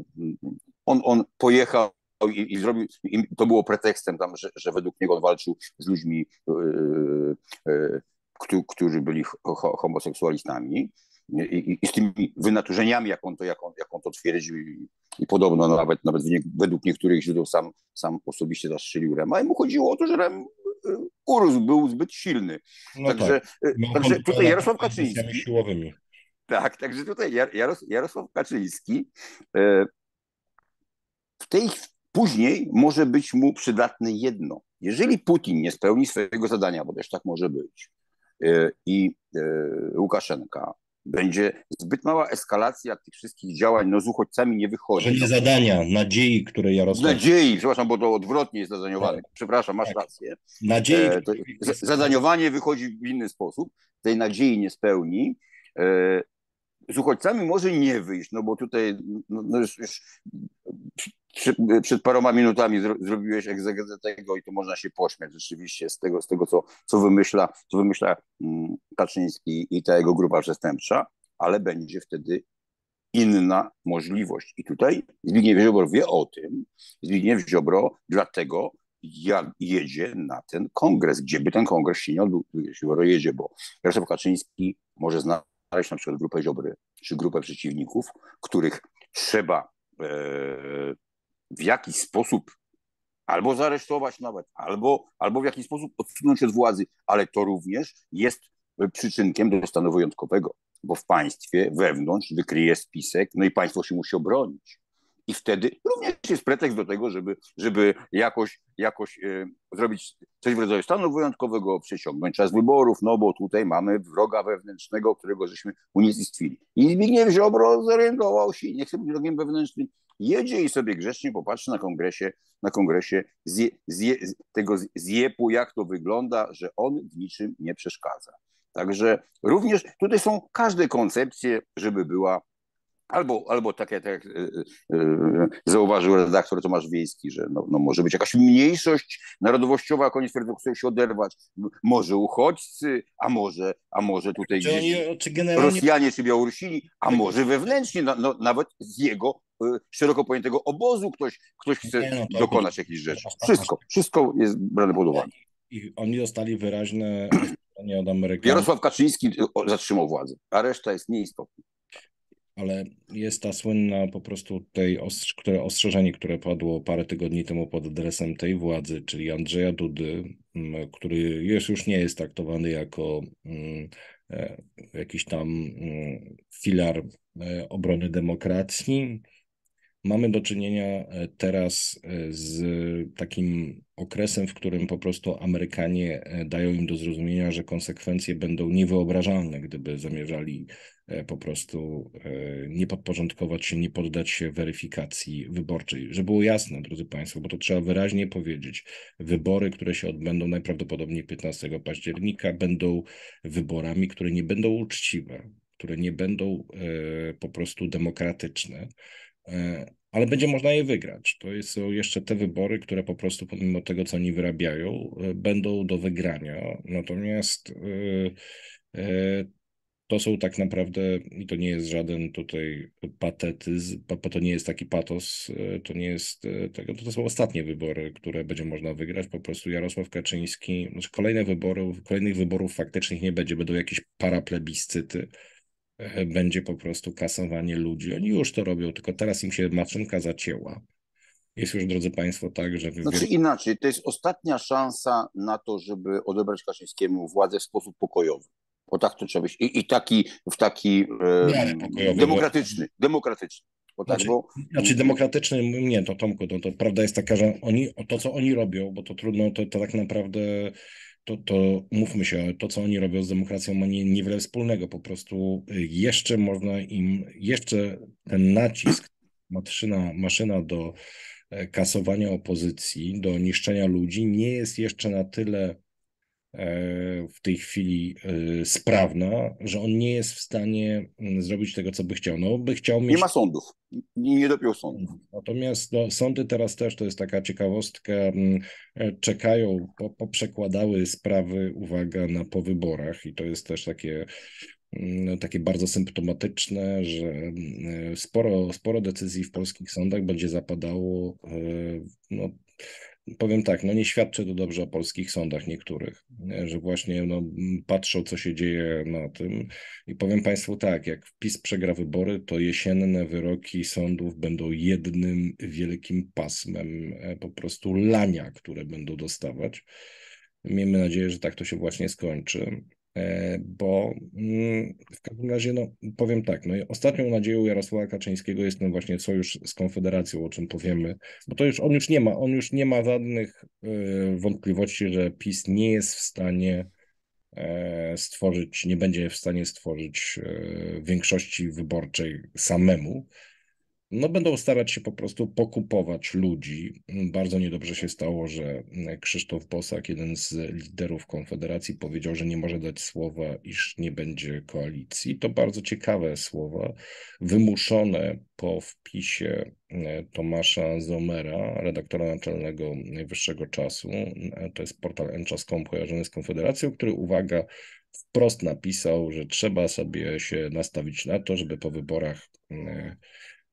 on, on pojechał i, i, zrobił, i to było pretekstem tam, że, że według niego on walczył z ludźmi, yy, yy, którzy, byli homoseksualistami I, i, i, z tymi wynaturzeniami, jak on to, jak on, jak on to twierdził i, i podobno no, nawet, nawet według niektórych źródeł sam, sam osobiście zastrzelił Rema i mu chodziło o to, że Rem urósł, był zbyt silny. No także, tak. no, tutaj Jarosław Kaczyński. Siłowymi. Tak, także tutaj Jaros, Jarosław Kaczyński e, w tej później może być mu przydatne jedno. Jeżeli Putin nie spełni swojego zadania, bo też tak może być, e, i Łukaszenka będzie zbyt mała eskalacja tych wszystkich działań, no z uchodźcami nie wychodzi. Czyli zadania, nadziei, które rozumiem Nadziei, przepraszam, bo to odwrotnie jest zadaniowane. Tak. Przepraszam, masz tak. rację. Nadziei... E, zadaniowanie wychodzi w inny sposób, tej nadziei nie spełni. E, z uchodźcami może nie wyjść, no bo tutaj no, no już, już przed paroma minutami zrobiłeś egzegezę tego i to można się pośmiać rzeczywiście z tego, z tego co, co wymyśla, co wymyśla mm, Kaczyński i ta jego grupa przestępcza, ale będzie wtedy inna możliwość. I tutaj Zbigniew Ziobro wie o tym, Zbigniew Ziobro dlatego jak jedzie na ten kongres, gdzie by ten kongres się nie odbył, Ziobro jedzie, bo Jarosław Kaczyński może znaleźć na przykład grupę Ziobry czy grupę przeciwników, których trzeba e, w jakiś sposób albo zaresztować nawet, albo, albo w jakiś sposób odsunąć od władzy, ale to również jest przyczynkiem do stanu wyjątkowego, bo w państwie wewnątrz wykryje spisek, no i państwo się musi obronić. I wtedy również jest pretekst do tego, żeby, żeby jakoś, jakoś y, zrobić coś w rodzaju stanu wyjątkowego, przeciągnąć czas wyborów, no bo tutaj mamy wroga wewnętrznego, którego żeśmy unicestwili. I Zbigniew Ziobro zorientował się, nie chcę być wrogiem wewnętrznym, Jedzie i sobie grzecznie popatrzy na kongresie, na kongresie zje, zje, tego zjepu, jak to wygląda, że on w niczym nie przeszkadza. Także również tutaj są każde koncepcje, żeby była Albo, albo tak jak, tak e, e, e, zauważył redaktor Tomasz Wiejski, że no, no może być jakaś mniejszość narodowościowa, a koniec twierdzą, chcą się oderwać. Może uchodźcy, a może, a może tutaj czy gdzieś oni, czy generalnie... Rosjanie czy Białorusini, a tak. może wewnętrznie, no, nawet z jego Y, szeroko pojętego obozu, ktoś, ktoś chce no dokonać jakichś rzeczy. Wszystko, wszystko jest brane pod uwagę. I oni dostali wyraźne nie od Amerykanów. Jarosław Kaczyński y, zatrzymał władzę, a reszta jest nieistotna. Ale jest ta słynna po prostu tej ostrz które, ostrzeżenie, które padło parę tygodni temu pod adresem tej władzy, czyli Andrzeja Dudy, mm, który już, już nie jest traktowany jako mm, e, jakiś tam mm, filar e, obrony demokracji, Mamy do czynienia e, teraz e, z takim okresem, w którym po prostu Amerykanie e, dają im do zrozumienia, że konsekwencje będą niewyobrażalne, gdyby zamierzali po prostu nie podporządkować się, nie poddać się weryfikacji wyborczej. Że było jasne, drodzy Państwo, bo to trzeba wyraźnie powiedzieć. Wybory, które się odbędą najprawdopodobniej 15 października, będą wyborami, które nie będą uczciwe, które nie będą po prostu demokratyczne E, ale będzie można je wygrać. To są jeszcze te wybory, które po prostu pomimo tego, co oni wyrabiają, e, będą do wygrania. Natomiast e, to są tak naprawdę, i to nie jest żaden tutaj patetyzm, to nie jest taki patos, to nie jest tego, to są ostatnie wybory, które będzie można wygrać. Po prostu Jarosław Kaczyński, znaczy kolejne wybory, kolejnych wyborów faktycznych nie będzie, będą jakieś paraplebiscyty E, będzie po prostu kasowanie ludzi. Oni już to robią, tylko teraz im się maczynka zacięła. Jest już, drodzy Państwo, tak, że... Wy... Znaczy inaczej, to jest ostatnia szansa na to, żeby odebrać Kaczyńskiemu władzę w sposób pokojowy. Bo tak to trzeba być. I, i taki, w taki e, demokratyczny, demokratyczny. Bo tak, znaczy, bo... znaczy demokratyczny, nie, to Tomku, to, to prawda jest taka, że oni, to co oni robią, bo to trudno, to, to tak naprawdę to, to mówmy się, to co oni robią z demokracją ma nie, niewiele wspólnego. Po prostu y, jeszcze można im, jeszcze ten nacisk, maszyna, maszyna do e, kasowania opozycji, do niszczenia ludzi nie jest jeszcze na tyle E, w tej chwili e, sprawna, że on nie jest w stanie mm, zrobić tego, co by chciał. No, by chciał mieć... Nie ma sądów, nie dopiął sądów. Mm, natomiast no, sądy teraz też, to jest taka ciekawostka, mm, e, czekają, poprzekładały sprawy, uwaga, na powyborach i to jest też takie takie bardzo symptomatyczne, że sporo, sporo decyzji w polskich sądach będzie zapadało no, powiem tak, no nie świadczy to dobrze o polskich sądach niektórych, że właśnie no, patrzą, co się dzieje na tym. I powiem Państwu tak, jak PiS przegra wybory, to jesienne wyroki sądów będą jednym wielkim pasmem e, po prostu lania, które będą dostawać. Miejmy nadzieję, że tak to się właśnie skończy. E, bo mm, w każdym razie no, powiem tak, no, ostatnią nadzieją Jarosława Kaczyńskiego jest ten właśnie sojusz z Konfederacją, o czym powiemy, bo to już on już nie ma, on już nie ma żadnych e, wątpliwości, że PiS nie jest w stanie e, stworzyć, nie będzie w stanie stworzyć większości wyborczej samemu no będą starać się po prostu pokupować ludzi. Bardzo niedobrze się stało, że Krzysztof Bosak, jeden z liderów Konfederacji, powiedział, że nie może dać słowa, iż nie będzie koalicji. To bardzo ciekawe słowa, wymuszone po wpisie e, Tomasza Zomera, redaktora naczelnego najwyższego Czasu. E, to jest portal Enczas.com kojarzony z Konfederacją, który, uwaga, wprost napisał, że trzeba sobie się nastawić na to, żeby po wyborach e,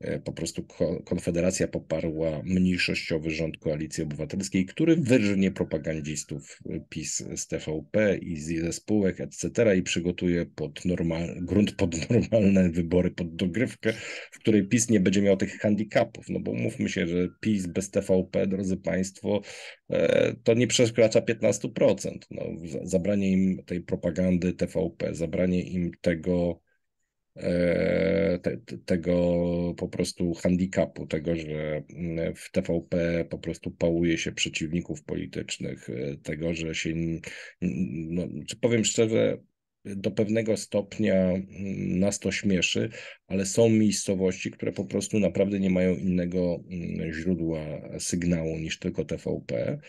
E, po prostu Konfederacja poparła mniejszościowy rząd Koalicji Obywatelskiej, który wyrżnie propagandistów e, PiS z TVP i ze spółek, etc. i przygotuje pod normal, grunt pod normalne wybory, pod dogrywkę, w której PiS nie będzie miał tych handicapów. No bo mówmy się, że PiS bez TVP, drodzy Państwo, e, to nie przekracza 15%. No, zabranie im tej propagandy TVP, zabranie im tego E, te, tego po prostu handicapu, tego, że mm, w TVP po prostu pałuje się przeciwników politycznych, e, tego, że się, no, powiem szczerze, do pewnego stopnia mm, nas to śmieszy, ale są miejscowości, które po prostu naprawdę nie mają innego mm, źródła sygnału niż tylko TVP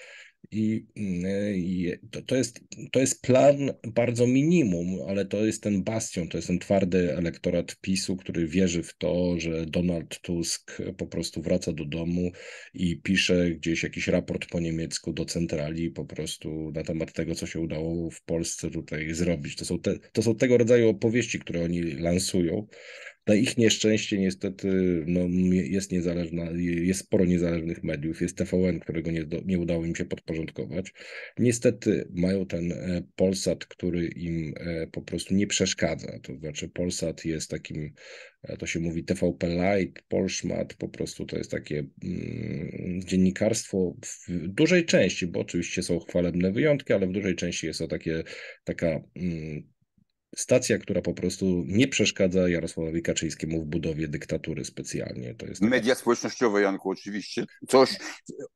i, y, i to, to, jest, to jest plan bardzo minimum, ale to jest ten bastion, to jest ten twardy elektorat PiSu, który wierzy w to, że Donald Tusk po prostu wraca do domu i pisze gdzieś jakiś raport po niemiecku do centrali po prostu na temat tego, co się udało w Polsce tutaj zrobić. To są, te, to są tego rodzaju opowieści, które oni lansują na ich nieszczęście niestety no, jest niezależna, jest sporo niezależnych mediów, jest TVN, którego nie, nie udało im się podporządkować. Niestety mają ten e, Polsat, który im e, po prostu nie przeszkadza, to znaczy Polsat jest takim e, to się mówi TVP Light, Polszmat, po prostu to jest takie mm, dziennikarstwo w dużej części, bo oczywiście są chwalebne wyjątki, ale w dużej części jest to takie, taka mm, stacja, która po prostu nie przeszkadza Jarosławowi Kaczyńskiemu w budowie dyktatury specjalnie. To jest taka... Media tak. społecznościowe, Janku, oczywiście. Coś,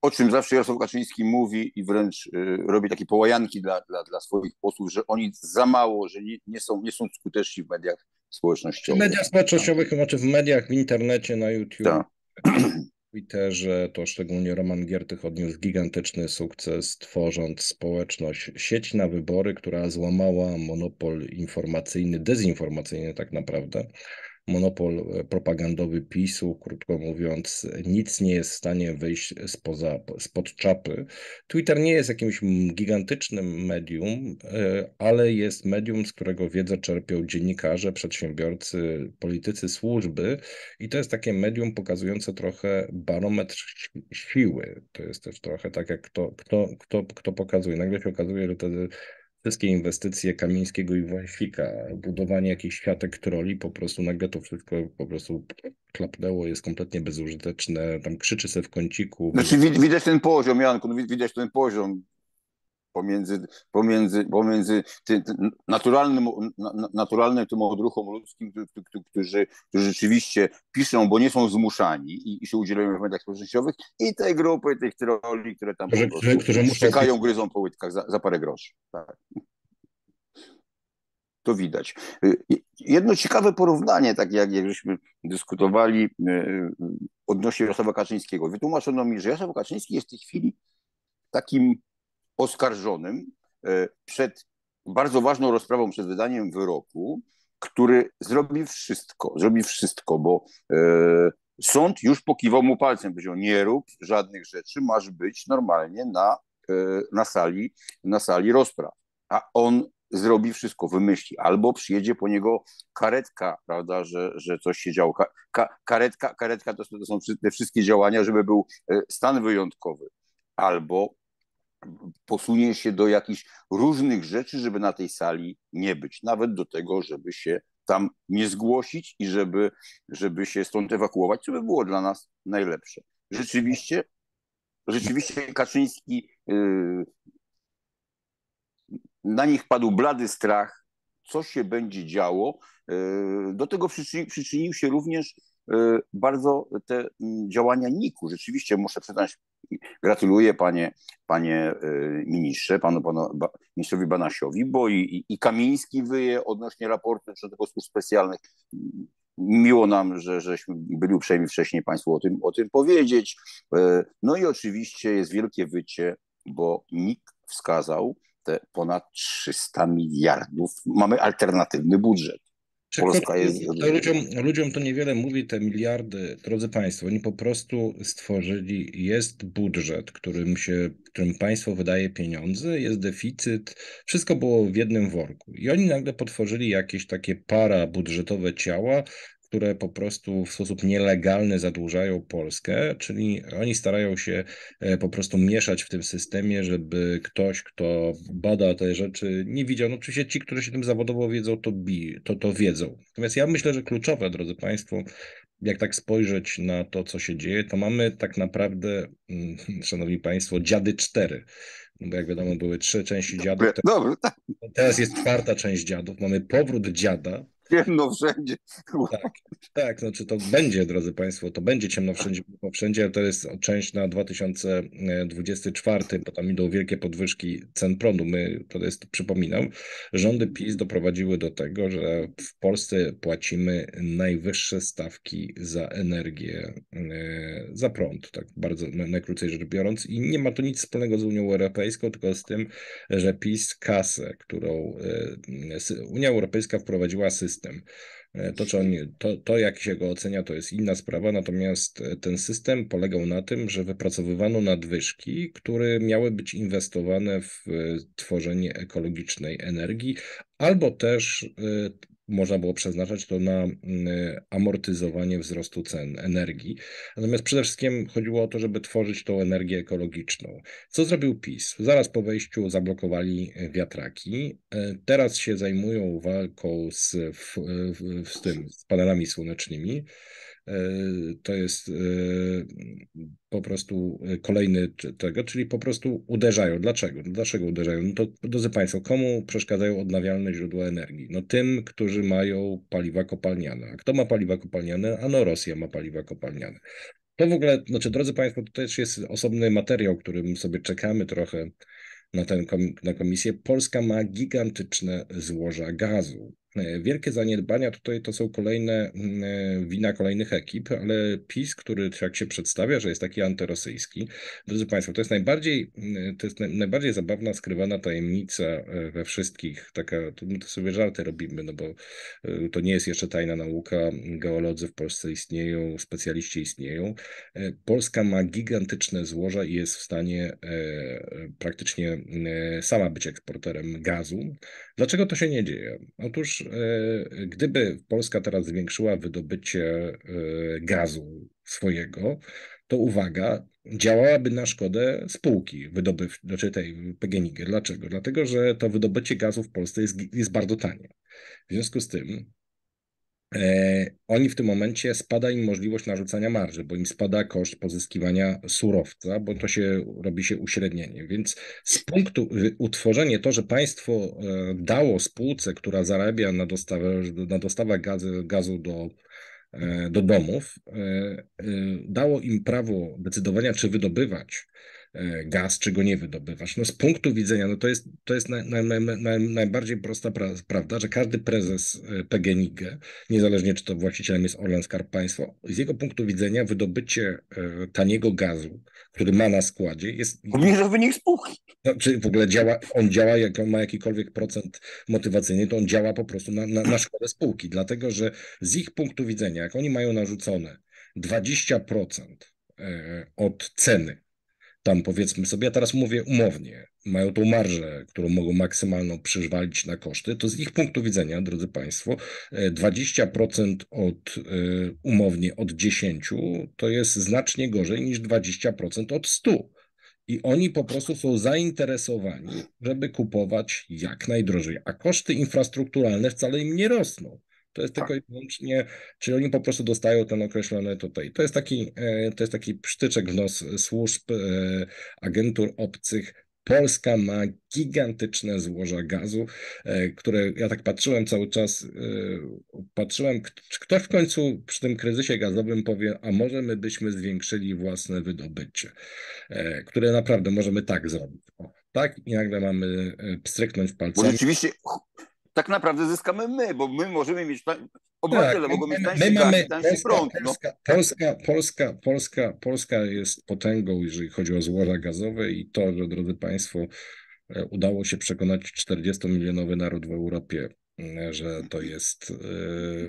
o czym zawsze Jarosław Kaczyński mówi i wręcz y, robi takie połajanki dla, dla, dla swoich posłów, że oni za mało, że nie, nie, są, nie są skuteczni w mediach społecznościowych. W mediach społecznościowych, tak. znaczy w mediach, w internecie, na YouTube. Tak. Twitterze to szczególnie Roman Giertych odniósł gigantyczny sukces, tworząc społeczność sieć na wybory, która złamała monopol informacyjny, dezinformacyjny tak naprawdę monopol e, propagandowy PiSu, krótko mówiąc, nic nie jest w stanie wyjść spoza, spod czapy. Twitter nie jest jakimś gigantycznym medium, e, ale jest medium, z którego wiedzę czerpią dziennikarze, przedsiębiorcy, politycy, służby i to jest takie medium pokazujące trochę barometr siły. To jest też trochę tak, jak kto, kto, kto, kto pokazuje. Nagle się okazuje, że te wszystkie inwestycje Kamińskiego i Wajfika, budowanie jakichś światek troli, po prostu nagle to wszystko po prostu klapnęło, jest kompletnie bezużyteczne, tam krzyczy se w kąciku. Znaczy widać ten poziom, Janku, no, widać ten poziom pomiędzy, pomiędzy, pomiędzy naturalnym, naturalnym tym odruchom ludzkim, którzy, którzy, rzeczywiście piszą, bo nie są zmuszani i, i się udzielają w mediach społecznościowych i tej grupy, tych troli, które tam którzy po które szczekają, muszą... gryzą po łydkach za, za parę groszy. Tak. To widać. Y, jedno ciekawe porównanie, tak jak, jak żeśmy dyskutowali y, y, odnośnie Jarosława Kaczyńskiego. Wytłumaczono mi, że Jarosław Kaczyński jest w tej chwili takim oskarżonym e, przed bardzo ważną rozprawą, przed wydaniem wyroku, który zrobi wszystko, zrobi wszystko, bo e, sąd już pokiwał mu palcem, powiedział nie rób żadnych rzeczy, masz być normalnie na, e, na, sali, na sali rozpraw. A on zrobi wszystko, wymyśli, albo przyjedzie po niego karetka, prawda, że, że coś się działo. Ka karetka karetka to, to są te wszystkie działania, żeby był stan wyjątkowy. Albo posunie się do jakichś różnych rzeczy, żeby na tej sali nie być, nawet do tego, żeby się tam nie zgłosić i żeby, żeby się stąd ewakuować, co by było dla nas najlepsze. Rzeczywiście, rzeczywiście Kaczyński, yy, na nich padł blady strach, co się będzie działo. Yy, do tego przyczynił, przyczynił się również yy, bardzo te mm, działania NIK-u. Rzeczywiście muszę przyznać Gratuluję panie, panie y, ministrze, panu, panu ministrowi Banasiowi, bo i, i Kamiński wyje odnośnie raportu tego służb specjalnych. Miło nam, że żeśmy byli uprzejmi wcześniej Państwu o tym, o tym powiedzieć. Y, no i oczywiście jest wielkie wycie, bo NIK wskazał te ponad 300 miliardów. Mamy alternatywny budżet. Tak, tak. Polska jest... ludziom, ludziom to niewiele mówi, te miliardy. Drodzy Państwo, oni po prostu stworzyli, jest budżet, którym się, którym państwo wydaje pieniądze, jest deficyt, wszystko było w jednym worku. I oni nagle potworzyli jakieś takie para budżetowe ciała, które po prostu w sposób nielegalny zadłużają Polskę, czyli oni starają się e, po prostu mieszać w tym systemie, żeby ktoś, kto bada te rzeczy, nie widział. No oczywiście ci, którzy się tym zawodowo wiedzą, to, bi, to, to wiedzą. Natomiast ja myślę, że kluczowe, drodzy Państwo, jak tak spojrzeć na to, co się dzieje, to mamy tak naprawdę, mm, szanowni państwo, dziady cztery. No, bo jak wiadomo, były trzy części dziadów. Tak. Teraz, jest czwarta część dziadów. Mamy powrót dziada, ciemno wszędzie. Tak, tak, znaczy to będzie, drodzy Państwo, to będzie ciemno wszędzie, bo wszędzie to jest część na 2024, bo tam idą wielkie podwyżki cen prądu. My, to jest, przypominam, rządy PiS doprowadziły do tego, że w Polsce płacimy najwyższe stawki za energię, e, za prąd, tak bardzo najkrócej rzecz biorąc i nie ma to nic wspólnego z Unią Europejską, tylko z tym, że PiS kasę, którą e, Unia Europejska wprowadziła system system. E, to, czy on, to, to, jak się go ocenia, to jest inna sprawa, natomiast e, ten system polegał na tym, że wypracowywano nadwyżki, które miały być inwestowane w e, tworzenie ekologicznej energii, albo też można było przeznaczać to na mm, amortyzowanie wzrostu cen energii. Natomiast przede wszystkim chodziło o to, żeby tworzyć tą energię ekologiczną. Co zrobił PiS? Zaraz po wejściu zablokowali e, wiatraki. E, teraz się zajmują walką z, w, w, z tym, z panelami słonecznymi. E, to jest e, po prostu e, kolejny tego, czyli po prostu uderzają. Dlaczego? No, dlaczego uderzają? No to drodzy Państwo, komu przeszkadzają odnawialne źródła energii? No tym, którzy mają paliwa kopalniane. A kto ma paliwa kopalniane? Ano Rosja ma paliwa kopalniane. To w ogóle, znaczy drodzy Państwo, to też jest osobny materiał, którym sobie czekamy trochę na tę na komisję. Polska ma gigantyczne złoża gazu. E, wielkie zaniedbania tutaj to są kolejne mm, e, wina kolejnych ekip, ale PiS, który jak się przedstawia, że jest taki antyrosyjski, drodzy Państwo, to jest najbardziej, mm, e, to jest najbardziej zabawna, skrywana tajemnica we wszystkich, taka, my to sobie żarty robimy, no bo to nie jest jeszcze tajna nauka, geolodzy w Polsce istnieją, specjaliści istnieją. Polska ma gigantyczne złoża i jest w stanie praktycznie mm, sama być eksporterem gazu, Dlaczego to się nie dzieje? Otóż, e, gdyby Polska teraz zwiększyła wydobycie e, gazu swojego, to uwaga, działałaby na szkodę spółki wydobywczej, znaczy tej PGNiG. Dlaczego? Dlatego, że to wydobycie gazu w Polsce jest, jest bardzo tanie. W związku z tym E, oni w tym momencie spada im możliwość narzucania marży, bo im spada koszt pozyskiwania surowca, bo to się robi się uśrednienie. Więc z punktu utworzenie to, że państwo e, dało spółce, która zarabia na dostawę, na dostawę gazu, gazu do, e, do domów, dało im prawo decydowania, czy wydobywać E, gaz, czy go nie wydobywasz. No z punktu widzenia, no to jest, to jest naj, naj, naj, najbardziej prosta pra, prawda, że każdy prezes e, PGNiG, niezależnie czy to właścicielem jest Orlen Skarb Państwo, z jego punktu widzenia wydobycie e, taniego gazu, który ma na składzie, jest... Obniża wynik spółki. No, czy w ogóle działa, on działa, jak on ma jakikolwiek procent motywacyjny, to on działa po prostu na, na, na szkodę spółki, dlatego że z ich punktu widzenia, jak oni mają narzucone 20% od ceny tam powiedzmy sobie, ja teraz mówię umownie, mają tą marżę, którą mogą maksymalną przyżwalić na koszty, to z ich punktu widzenia, drodzy Państwo, 20% e, od e, umownie od 10 to jest znacznie gorzej niż 20% od 100. I oni po prostu są zainteresowani, żeby kupować jak najdrożej, a koszty infrastrukturalne wcale im nie rosną. To jest tak. tylko i wyłącznie, czyli oni po prostu dostają ten określony tutaj. To jest taki, e, to jest taki psztyczek w nos służb, e, agentur obcych, Polska ma gigantyczne złoża gazu, e, które ja tak patrzyłem cały czas, patrzyłem, kto w końcu przy tym kryzysie gazowym powie, a może my byśmy zwiększyli własne wydobycie, które naprawdę możemy tak zrobić. O, tak i nagle mamy pstryknąć palcem. Bo rzeczywiście tak naprawdę zyskamy my, bo my możemy mieć, obywatele tak, mogą my, mieć tańszy, my mamy, tańszy Polska, prąd. No. Polska, no. Polska, Polska, Polska, Polska jest potęgą, jeżeli chodzi o złoża gazowe i to, że drodzy Państwo, e, udało się przekonać 40-milionowy naród w Europie że to jest,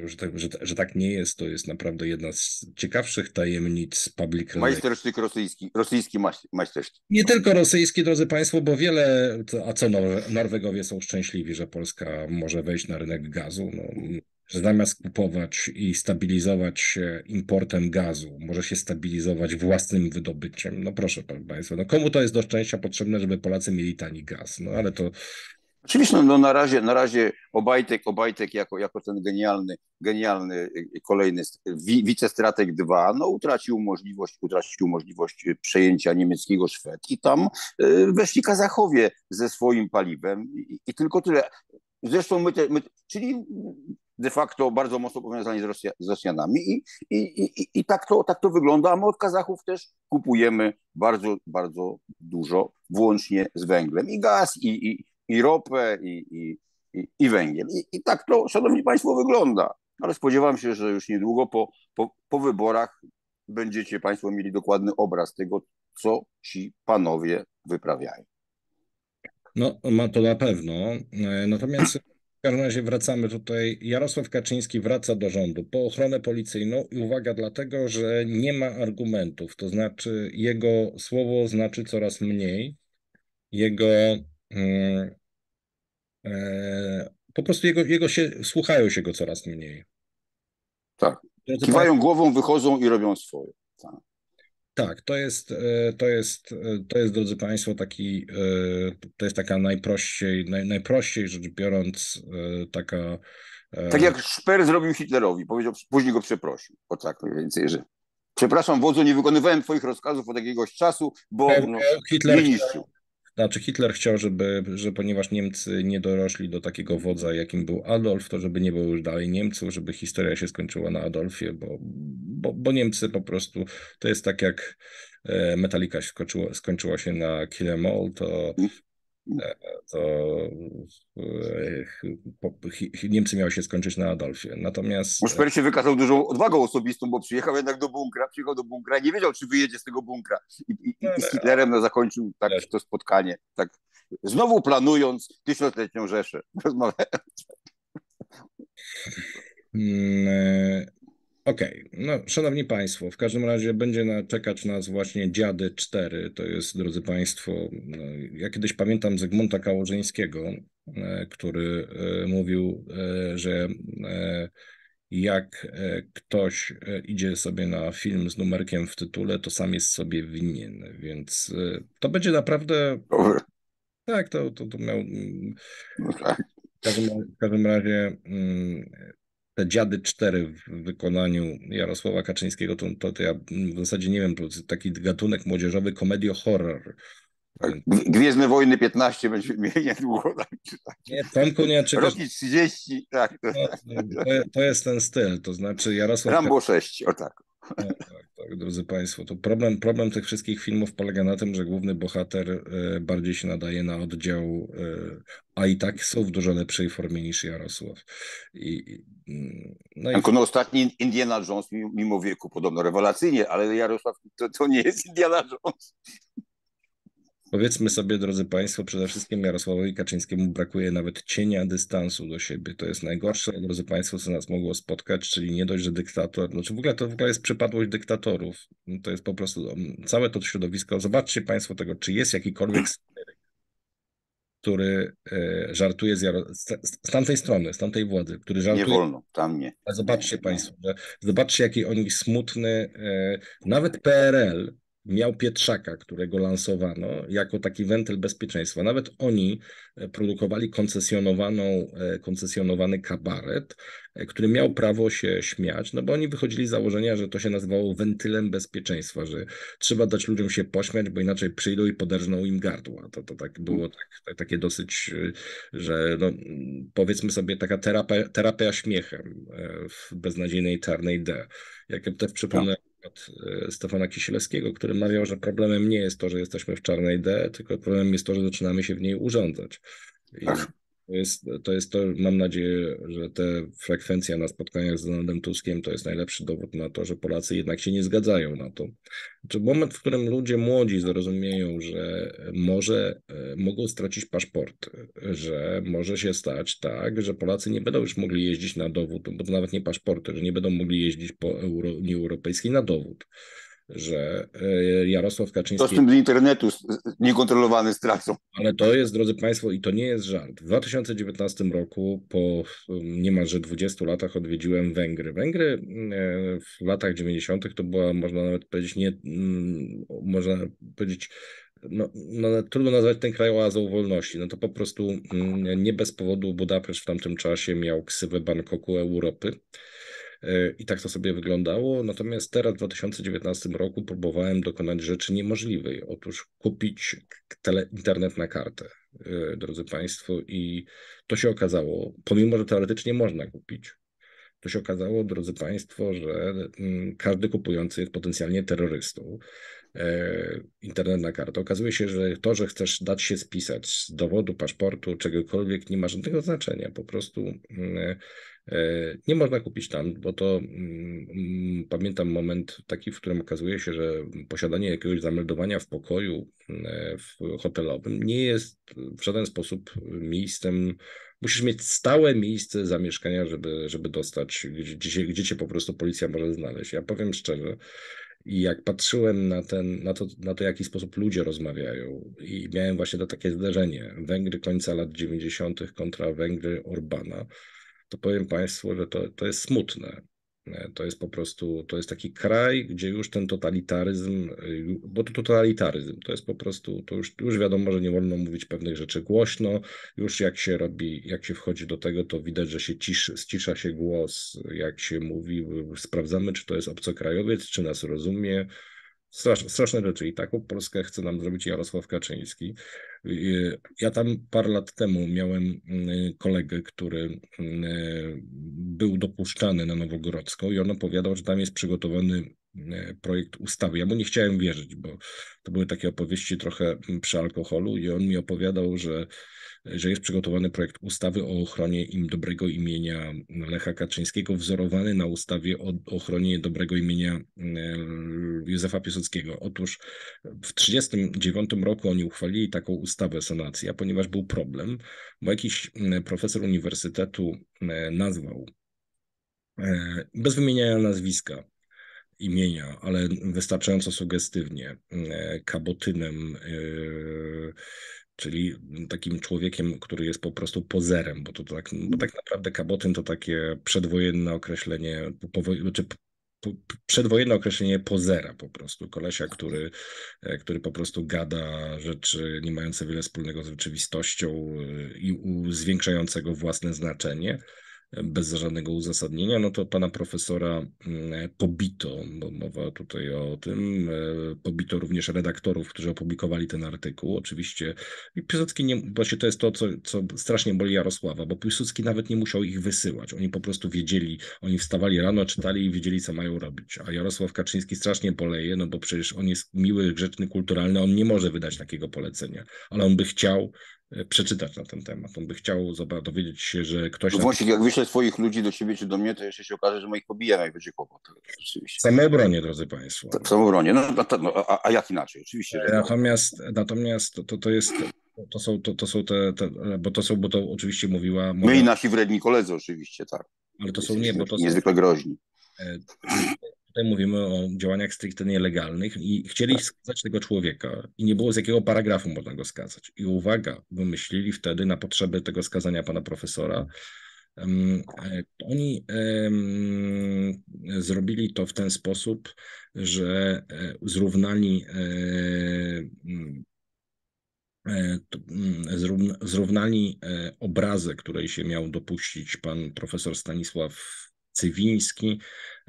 e, że tak, że, że tak nie jest. To jest naprawdę jedna z ciekawszych tajemnic public relations. rosyjski, rosyjski majstersztyk. Nie no. tylko rosyjski, drodzy Państwo, bo wiele, a co Norwegowie są szczęśliwi, że Polska może wejść na rynek gazu. No, że zamiast kupować i stabilizować się importem gazu, może się stabilizować własnym wydobyciem. No proszę Państwa, no komu to jest do szczęścia potrzebne, żeby Polacy mieli tani gaz? No ale to Oczywiście, no, no na razie, na razie Obajtek, Obajtek jako, jako ten genialny, genialny y, kolejny wi, wicestrateg 2, no utracił możliwość, utracił możliwość y, przejęcia niemieckiego Szwed i tam y, weszli Kazachowie ze swoim paliwem i, i tylko tyle. Zresztą my, te, my czyli de facto bardzo mocno powiązani z, Rosja, z Rosjanami i, i, i, i tak, to, tak to wygląda, a my od Kazachów też kupujemy bardzo, bardzo dużo, włącznie z węglem i gaz i, i, i ropę, i, i, i, i węgiel. I, I, tak to, szanowni państwo, wygląda. Ale spodziewam się, że już niedługo po, po, po wyborach będziecie państwo mieli dokładny obraz tego, co ci panowie wyprawiają. No, ma to na pewno. E, natomiast w każdym razie wracamy tutaj. Jarosław Kaczyński wraca do rządu po ochronę policyjną i uwaga, dlatego, że nie ma argumentów, to znaczy jego słowo znaczy coraz mniej, jego mm, E, po prostu jego, jego się, słuchają się go coraz mniej. Tak. Kiwają głową, wychodzą i robią swoje. Tak. Tak, to jest, e, to jest, e, to jest, drodzy Państwo, taki, to jest taka najprościej, naj, najprościej rzecz biorąc, taka. Tak jak Szper zrobił Hitlerowi, powiedział, później go przeprosił. O tak mniej więcej, że przepraszam wodzu, nie wykonywałem Twoich rozkazów od jakiegoś czasu, bo no, Hitler, nie niszczył. Znaczy Hitler chciał, żeby, że ponieważ Niemcy nie dorośli do takiego wodza, jakim był Adolf, to żeby nie było już dalej Niemców, żeby historia się skończyła na Adolfie, bo, bo, bo Niemcy po prostu, to jest tak jak e, Metallica skończyła się na Kill Em All, to mhm. E, to e, Niemcy miały się skończyć na Adolfie. Natomiast. Muszper się wykazał dużą odwagą osobistą, bo przyjechał jednak do bunkra, przyjechał do bunkra i nie wiedział, czy wyjedzie z tego bunkra. I, i, i z e, Hitlerem no, zakończył tak to spotkanie. Tak, znowu planując tysiącletnią Rzeszę. Rozmawiając. Mm, Okej, okay. no szanowni Państwo, w każdym razie będzie na, czekać nas właśnie Dziady 4, to jest, drodzy Państwo, no, ja kiedyś pamiętam Zygmunta Kałożyńskiego, e, który e, mówił, e, że jak ktoś idzie sobie na film z numerkiem w tytule, to sam jest sobie winien, więc to będzie naprawdę... Tak, to, to, to miał... Mm, no tak. W każdym, w każdym razie mm, te dziady cztery w wykonaniu Jarosława Kaczyńskiego, to, to, to ja w zasadzie nie wiem, to taki gatunek młodzieżowy komedio-horror. Tak, Gwiezdne Wojny 15 będzie mieli niedługo. nie tak, tak. Nie, tam koniecznie. Roki 30, tak. No, to, to, jest ten styl, to znaczy Jarosław... Rambo 6, o tak. O, tak drodzy Państwo. To problem, problem tych wszystkich filmów polega na tym, że główny bohater e, bardziej się nadaje na oddział, e, a i tak są w dużo lepszej formie niż Jarosław. I, mm, no i... No, ostatni Indiana Jones, mimo wieku podobno rewelacyjnie, ale Jarosław to, to nie jest Indiana Jones. Powiedzmy sobie, drodzy Państwo, przede wszystkim Jarosławowi Kaczyńskiemu brakuje nawet cienia dystansu do siebie. To jest najgorsze, drodzy Państwo, co nas mogło spotkać, czyli nie dość, że dyktator, znaczy w ogóle to w ogóle jest przypadłość dyktatorów. No to jest po prostu no, całe to środowisko. Zobaczcie Państwo tego, czy jest jakikolwiek który e, żartuje z, Jaro... z tamtej strony, z tamtej władzy, który żartuje. Nie wolno, tam nie. A zobaczcie Państwo, że... zobaczcie jaki oni smutny, e, nawet PRL miał pietrzaka, którego lansowano jako taki wentyl bezpieczeństwa. Nawet oni e, produkowali koncesjonowaną, e, koncesjonowany kabaret, e, który miał prawo się śmiać, no bo oni wychodzili z założenia, że to się nazywało wentylem bezpieczeństwa, że trzeba dać ludziom się pośmiać, bo inaczej przyjdą i poderżną im gardła. To, to tak było mm. tak, takie dosyć, że no, powiedzmy sobie taka terapia, terapia śmiechem w beznadziejnej czarnej D. Jak też tak. przypomnę, od e, Stefana Kisielskiego, który mawiał, że problemem nie jest to, że jesteśmy w czarnej D, tylko problemem jest to, że zaczynamy się w niej urządzać. I tak jest, to jest to, mam nadzieję, że te frekwencja na spotkaniach z Donaldem Tuskiem to jest najlepszy dowód na to, że Polacy jednak się nie zgadzają na to. Czy moment, w którym ludzie młodzi zrozumieją, że może e, mogą stracić paszport, że może się stać tak, że Polacy nie będą już mogli jeździć na dowód, bo to nawet nie paszporty, że nie będą mogli jeździć po Unii Europejskiej na dowód że e, Jarosław Kaczyński... Dostęp do internetu niekontrolowany stracą. Ale to jest, drodzy Państwo, i to nie jest żart. W 2019 roku, po um, niemalże 20 latach odwiedziłem Węgry. Węgry e, w latach 90. to była, można nawet powiedzieć, nie, mm, można powiedzieć, no, no, trudno nazwać ten kraj oazą wolności. No to po prostu mm, nie bez powodu Budapeszt w tamtym czasie miał ksywę Bangkoku Europy. E, i tak to sobie wyglądało. Natomiast teraz w 2019 roku próbowałem dokonać rzeczy niemożliwej. Otóż kupić tele, internet na kartę, e, drodzy Państwo, i to się okazało, pomimo że teoretycznie można kupić, to się okazało, drodzy Państwo, że mm, każdy kupujący jest potencjalnie terrorystą. E, internet na kartę. Okazuje się, że to, że chcesz dać się spisać z dowodu, paszportu, czegokolwiek, nie ma żadnego znaczenia. Po prostu mm, E, nie można kupić tam, bo to mm, pamiętam moment taki, w którym okazuje się, że posiadanie jakiegoś zameldowania w pokoju e, w hotelowym nie jest w żaden sposób miejscem. Musisz mieć stałe miejsce zamieszkania, żeby, żeby dostać, gdzie, gdzie, cię po prostu policja może znaleźć. Ja powiem szczerze, i jak patrzyłem na, ten, na, to, na to, w jaki sposób ludzie rozmawiają, i miałem właśnie to takie zderzenie Węgry końca lat 90. kontra Węgry Orbana, to powiem Państwu, że to, to jest smutne. To jest po prostu, to jest taki kraj, gdzie już ten totalitaryzm, y, bo to totalitaryzm, to jest po prostu, to już, już wiadomo, że nie wolno mówić pewnych rzeczy głośno, już jak się robi, jak się wchodzi do tego, to widać, że się ciszy, ścisza się głos, jak się mówi, sprawdzamy, czy to jest obcokrajowiec, czy nas rozumie, Strasz, straszne rzeczy i taką Polskę chce nam zrobić Jarosław Kaczyński. Y, ja tam parę lat temu miałem y, kolegę, który y, był dopuszczany na Nowogrodzko i on opowiadał, że tam jest przygotowany projekt ustawy. Ja mu nie chciałem wierzyć, bo to były takie opowieści trochę mm, przy alkoholu i on mi opowiadał, że że jest przygotowany projekt ustawy o ochronie im dobrego imienia Lecha Kaczyńskiego, wzorowany na ustawie o ochronie dobrego imienia e, Józefa Piłsudskiego. Otóż w 1939 roku oni uchwalili taką ustawę sanacja, ponieważ był problem, bo jakiś e, profesor uniwersytetu e, nazwał bez wymieniania nazwiska, imienia, ale wystarczająco sugestywnie, kabotynem, czyli takim człowiekiem, który jest po prostu pozerem, bo to tak, bo mm. tak naprawdę kabotyn to takie przedwojenne określenie, czy znaczy, przedwojenne określenie pozera po prostu, kolesia, tak. który, e, który po prostu gada rzeczy nie mające wiele wspólnego z rzeczywistością e, i zwiększającego własne znaczenie bez żadnego uzasadnienia, no to pana profesora mm, pobito, bo mowa tutaj o tym, e, pobito również redaktorów, którzy opublikowali ten artykuł, oczywiście i Piłsudski nie, właśnie to jest to, co, co strasznie boli Jarosława, bo Piłsudski nawet nie musiał ich wysyłać, oni po prostu wiedzieli, oni wstawali rano, czytali i wiedzieli, co mają robić, a Jarosław Kaczyński strasznie boleje, no bo przecież on jest miły, grzeczny, kulturalny, on nie może wydać takiego polecenia, ale on by chciał, E, przeczytać na ten temat. On by chciał dowiedzieć się, że ktoś... No właśnie, jak wyślę swoich ludzi do ciebie czy do mnie, to jeszcze się okaże, że moich pobija najwyżej kłopot. W samej obronie, drodzy Państwo. W samobronie, no, no, no, a, no, a, a jak inaczej, oczywiście. Tak. Natomiast, natomiast to, to jest... To są, to, to są te, te, bo to są, bo to oczywiście mówiła... Moja... My i nasi wredni koledzy oczywiście, tak. Ale to są, nie, bo to są... Niezwykle groźni. E, Tutaj mówimy o działaniach stricte nielegalnych i chcieli tak. skazać tego człowieka i nie było z jakiego paragrafu można go skazać. I uwaga, wymyślili wtedy na potrzeby tego skazania pana profesora, e, oni zrobili to w ten sposób, że e, zrównali, e, zrównali obrazę, której się miał dopuścić pan profesor Stanisław Cywiński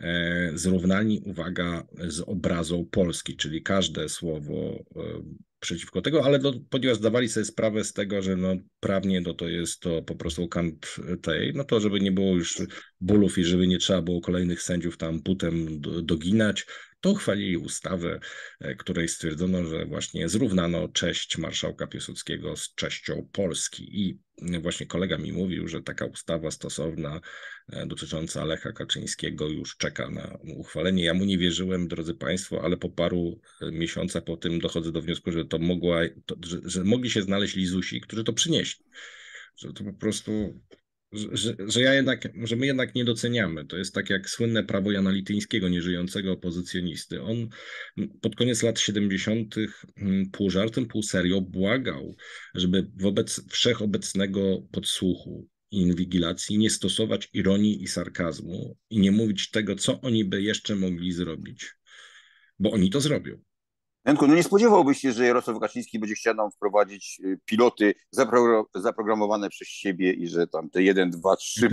E, zrównani, uwaga, z obrazą Polski, czyli każde słowo e, przeciwko tego, ale no, ponieważ zdawali sobie sprawę z tego, że no, prawnie no, to jest to po prostu kamp tej, no to żeby nie było już bólów i żeby nie trzeba było kolejnych sędziów tam butem doginać, to chwalili ustawę, e, której stwierdzono, że właśnie zrównano cześć marszałka Piłsudskiego z cześcią Polski i właśnie kolega mi mówił, że taka ustawa stosowna e, dotycząca Lecha Kaczyńskiego już czeka na uchwalenie. Ja mu nie wierzyłem, drodzy Państwo, ale po paru e, miesiącach po tym dochodzę do wniosku, że to mogła, to, że, że mogli się znaleźć lizusi, którzy to przynieśli. Że to po prostu że, że ja jednak, że my jednak nie doceniamy. To jest tak jak słynne prawo Jana Lityńskiego, nieżyjącego opozycjonisty. On pod koniec lat 70. Mm, pół żartem, pół serio błagał, żeby wobec wszechobecnego podsłuchu i inwigilacji nie stosować ironii i sarkazmu i nie mówić tego, co oni by jeszcze mogli zrobić, bo oni to zrobią. Enku, no nie spodziewałbyś się, że Jarosław Kaczyński będzie chciał nam wprowadzić y, piloty zapro zaprogramowane przez siebie i że tam te 1, 2, 3...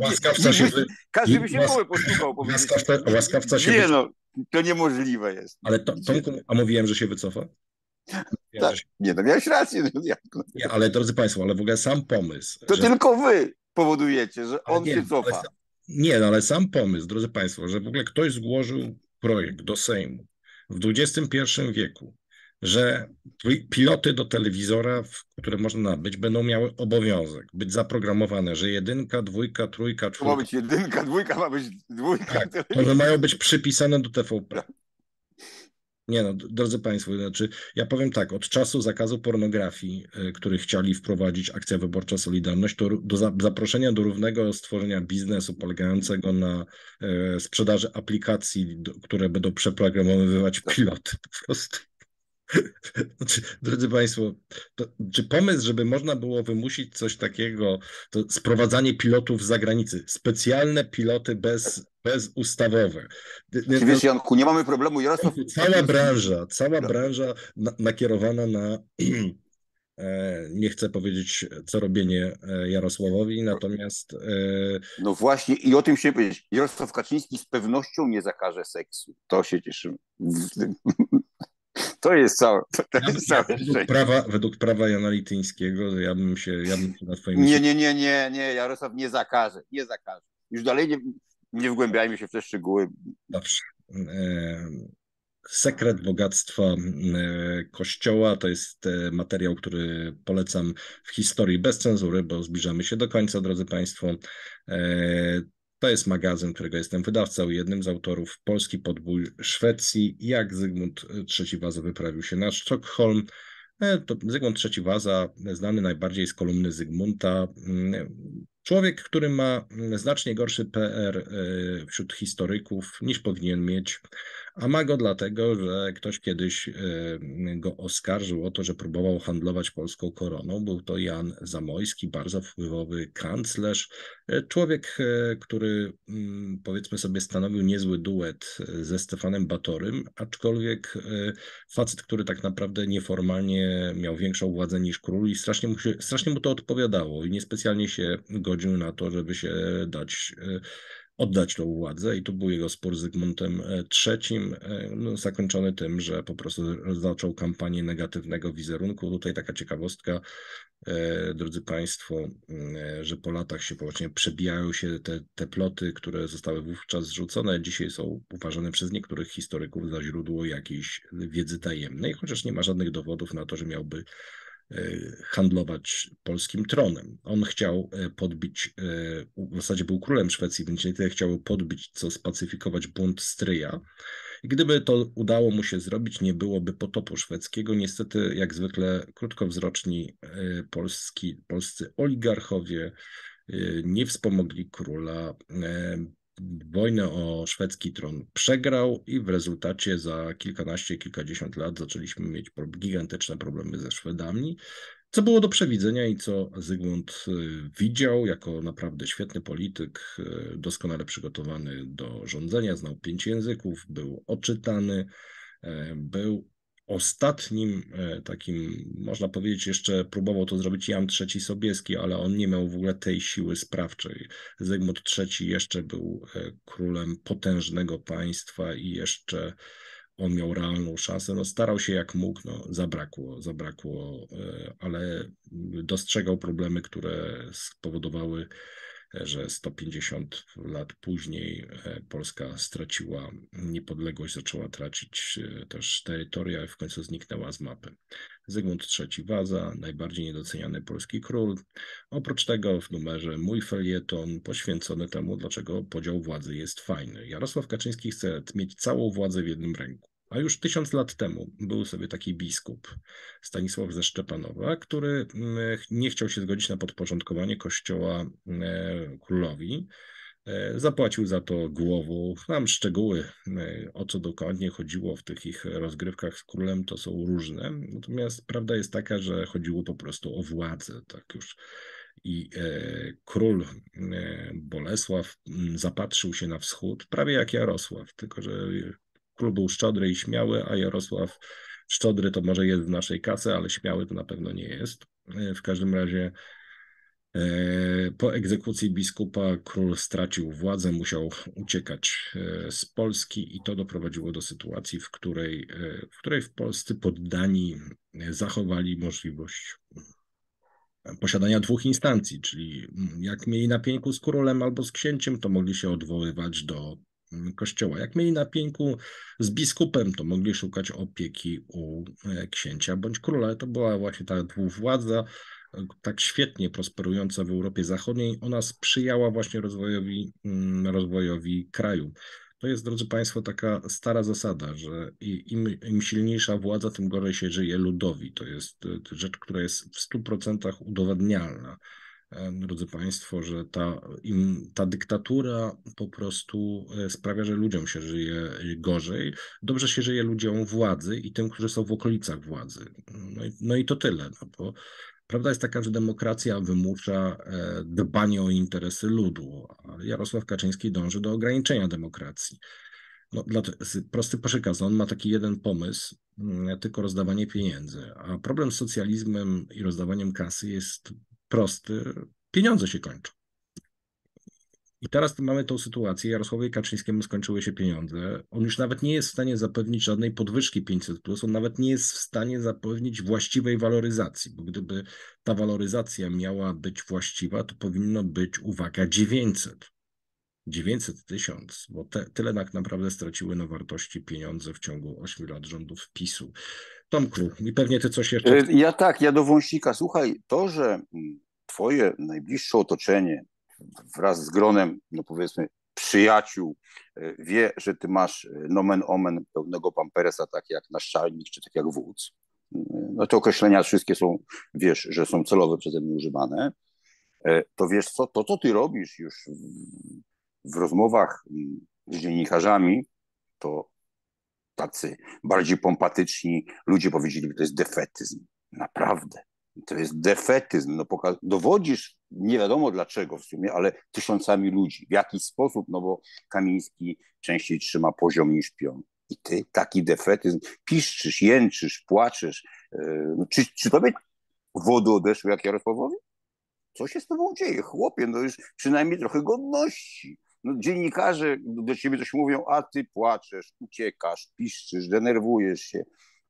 łaskawca się... każdy by się łask... postukał. Łaskawca, łaskawca się... Nie no, to niemożliwe jest. Ale to, a mówiłem, że się wycofa? Nie, tak, się... nie no miałeś rację. No no. Nie, ale drodzy Państwo, ale w ogóle sam pomysł... To że... tylko wy powodujecie, że on nie, się no, cofa. Ale, nie, no ale sam pomysł, drodzy Państwo, że w ogóle ktoś zgłosił projekt do Sejmu, w XXI wieku, że piloty do telewizora, które można nabyć, będą miały obowiązek być zaprogramowane, że jedynka, dwójka, trójka, czwórka. To ma być jedynka, dwójka, ma być dwójka. Tak, one mają być przypisane do TVP. Nie no, drodzy Państwo, znaczy ja powiem tak, od czasu zakazu pornografii, e, który chcieli wprowadzić Akcja Wyborcza Solidarność, to do zaproszenia do równego stworzenia biznesu polegającego na e, sprzedaży aplikacji, które będą przeprogramowywać tak. piloty po prostu. Znaczy, drodzy Państwo, to, czy pomysł, żeby można było wymusić coś takiego, to sprowadzanie pilotów z zagranicy, specjalne piloty bez, bezustawowe. Czy no, wiesz, Janku, nie mamy problemu. Jarosław... Cała branża, cała branża na, nakierowana na e, nie chcę powiedzieć, co robienie e, Jarosławowi, natomiast. E, no właśnie, i o tym się powiedzieć. Jarosław Kaczyński z pewnością nie zakaże seksu. To się cieszymy. To jest całe. To, to ja, jest całe według, prawa, według prawa Jana Lityńskiego ja bym się, ja bym się na twoim... Nie, nie, nie, nie, nie, Jarosław nie zakaże, nie zakaże. Już dalej nie, nie wgłębiajmy się w te szczegóły. Dobrze. E, sekret bogactwa e, Kościoła to jest e, materiał, który polecam w historii bez cenzury, bo zbliżamy się do końca, drodzy Państwo. To jest magazyn, którego jestem wydawcą i jednym z autorów. Polski podbój Szwecji, jak Zygmunt III e, Waza wyprawił się na Sztokholm. E, to Zygmunt III Waza, e, znany najbardziej z kolumny Zygmunta, mm, człowiek, który ma mm, znacznie gorszy PR wśród historyków niż powinien mieć a ma go dlatego, że ktoś kiedyś e, go oskarżył o to, że próbował handlować polską koroną. Był to Jan Zamojski, bardzo wpływowy kanclerz, e, człowiek, e, który mm, powiedzmy sobie stanowił niezły duet ze Stefanem Batorym, aczkolwiek facet, który tak naprawdę nieformalnie miał większą władzę niż król i strasznie mu, się, strasznie mu to odpowiadało i niespecjalnie się godził na to, żeby się dać oddać tą władzę i tu był jego spór z Zygmuntem e, III, e, no, zakończony tym, że po prostu zaczął kampanię negatywnego wizerunku. Tutaj taka ciekawostka, e, drodzy Państwo, mm, że po latach się właśnie przebijają się te, te ploty, które zostały wówczas zrzucone, dzisiaj są uważane przez niektórych historyków za źródło jakiejś wiedzy tajemnej, chociaż nie ma żadnych dowodów na to, że miałby E, handlować polskim tronem. On chciał e, podbić, e, w zasadzie był królem Szwecji, więc nie tyle chciał podbić, co spacyfikować bunt stryja. I gdyby to udało mu się zrobić, nie byłoby potopu szwedzkiego. Niestety, jak zwykle, krótkowzroczni polski, polscy oligarchowie nie wspomogli króla wojnę o szwedzki tron przegrał i w rezultacie za kilkanaście, kilkadziesiąt lat zaczęliśmy mieć gigantyczne problemy ze Szwedami, co było do przewidzenia i co Zygmunt y, widział jako naprawdę świetny polityk, y, doskonale przygotowany do rządzenia, znał pięć języków, był oczytany, e, był ostatnim e, takim, można powiedzieć, jeszcze próbował to zrobić Jan III Sobieski, ale on nie miał w ogóle tej siły sprawczej. Zygmunt III jeszcze był e, królem potężnego państwa i jeszcze on miał realną szansę. No, starał się jak mógł, no, zabrakło, zabrakło, e, ale dostrzegał problemy, które spowodowały że 150 lat później e, Polska straciła niepodległość, zaczęła tracić e, też terytoria i w końcu zniknęła z mapy. Zygmunt III Waza, najbardziej niedoceniany polski król. Oprócz tego w numerze mój felieton poświęcony temu, dlaczego podział władzy jest fajny. Jarosław Kaczyński chce mieć całą władzę w jednym ręku. A już tysiąc lat temu był sobie taki biskup Stanisław ze Szczepanowa, który mm, nie chciał się zgodzić na podporządkowanie kościoła e, królowi. E, zapłacił za to głową. Nam szczegóły, e, o co dokładnie chodziło w tych ich rozgrywkach z królem, to są różne. Natomiast prawda jest taka, że chodziło po prostu o władzę, tak już i e, król e, Bolesław mm, zapatrzył się na wschód, prawie jak Jarosław, tylko że Król był Szczodry i Śmiały, a Jarosław Szczodry to może jest w naszej kasy, ale Śmiały to na pewno nie jest. E, w każdym razie e, po egzekucji biskupa król stracił władzę, musiał uciekać e, z Polski i to doprowadziło do sytuacji, w której w, której w Polsce poddani zachowali możliwość posiadania dwóch instancji, czyli mm, jak mieli na z królem albo z księciem, to mogli się odwoływać do kościoła. Jak mieli na pięku z biskupem, to mogli szukać opieki u e, księcia bądź króla. To była właśnie ta dwuwładza, tak świetnie prosperująca w Europie Zachodniej. Ona sprzyjała właśnie rozwojowi, mm, rozwojowi kraju. To jest, drodzy Państwo, taka stara zasada, że im, im, silniejsza władza, tym gorzej się żyje ludowi. To jest e, rzecz, która jest w 100% udowadnialna drodzy Państwo, że ta, im, ta dyktatura po prostu e, sprawia, że ludziom się żyje e, gorzej. Dobrze się żyje ludziom władzy i tym, którzy są w okolicach władzy. No i, no i to tyle, no bo prawda jest taka, że demokracja wymusza e, dbanie o interesy ludu, a Jarosław Kaczyński dąży do ograniczenia demokracji. No, dla, prosty przykaz, on ma taki jeden pomysł, tylko rozdawanie pieniędzy. A problem z socjalizmem i rozdawaniem kasy jest prosty, pieniądze się kończą. I teraz mamy tą sytuację, Jarosławowi Kaczyńskiemu skończyły się pieniądze, on już nawet nie jest w stanie zapewnić żadnej podwyżki 500+, plus. on nawet nie jest w stanie zapewnić właściwej waloryzacji, bo gdyby ta waloryzacja miała być właściwa, to powinno być, uwaga, 900. 900 tysiąc, bo te, tyle tak naprawdę straciły na wartości pieniądze w ciągu 8 lat rządów PiSu. Tomku, i pewnie ty coś jeszcze... E, ja tak, ja do Wąsika. Słuchaj, to, że mm, twoje najbliższe otoczenie wraz z gronem, no powiedzmy, przyjaciół e, wie, że ty masz e, nomen omen pełnego pamperesa, tak jak naszczalnik, czy tak jak wódz. Mm, no te określenia wszystkie są, wiesz, że są celowe przeze mnie używane. To wiesz co, to co ty robisz już w rozmowach z dziennikarzami, to tacy bardziej pompatyczni ludzie powiedzieli, że to jest defetyzm. Naprawdę. To jest defetyzm. No, pokaz, dowodzisz, nie wiadomo dlaczego w sumie, ale tysiącami ludzi. W jakiś sposób, no bo Kamiński częściej trzyma poziom niż pion. I ty taki defetyzm, piszczysz, jęczysz, płaczesz. Yy, czy, czy tobie wody odeszły jak Jarosławowi? Co się z tobą dzieje? Chłopie, no już przynajmniej trochę godności. No, dziennikarze do ciebie coś mówią, a ty płaczesz, uciekasz, piszczysz, denerwujesz się.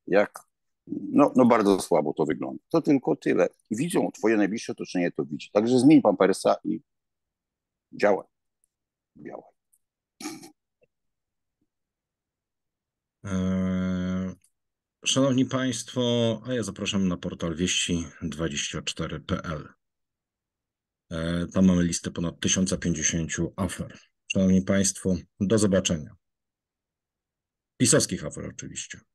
Jak no, no bardzo słabo to wygląda. To tylko tyle. Widzą, twoje najbliższe otoczenie to widzi. Także zmień pampersa i działaj. Działaj. Eee, szanowni Państwo, a ja zapraszam na portal wieści24.pl. E, tam mamy listę ponad 1050 afer. Szanowni Państwo, do zobaczenia. Pisowskich afer oczywiście.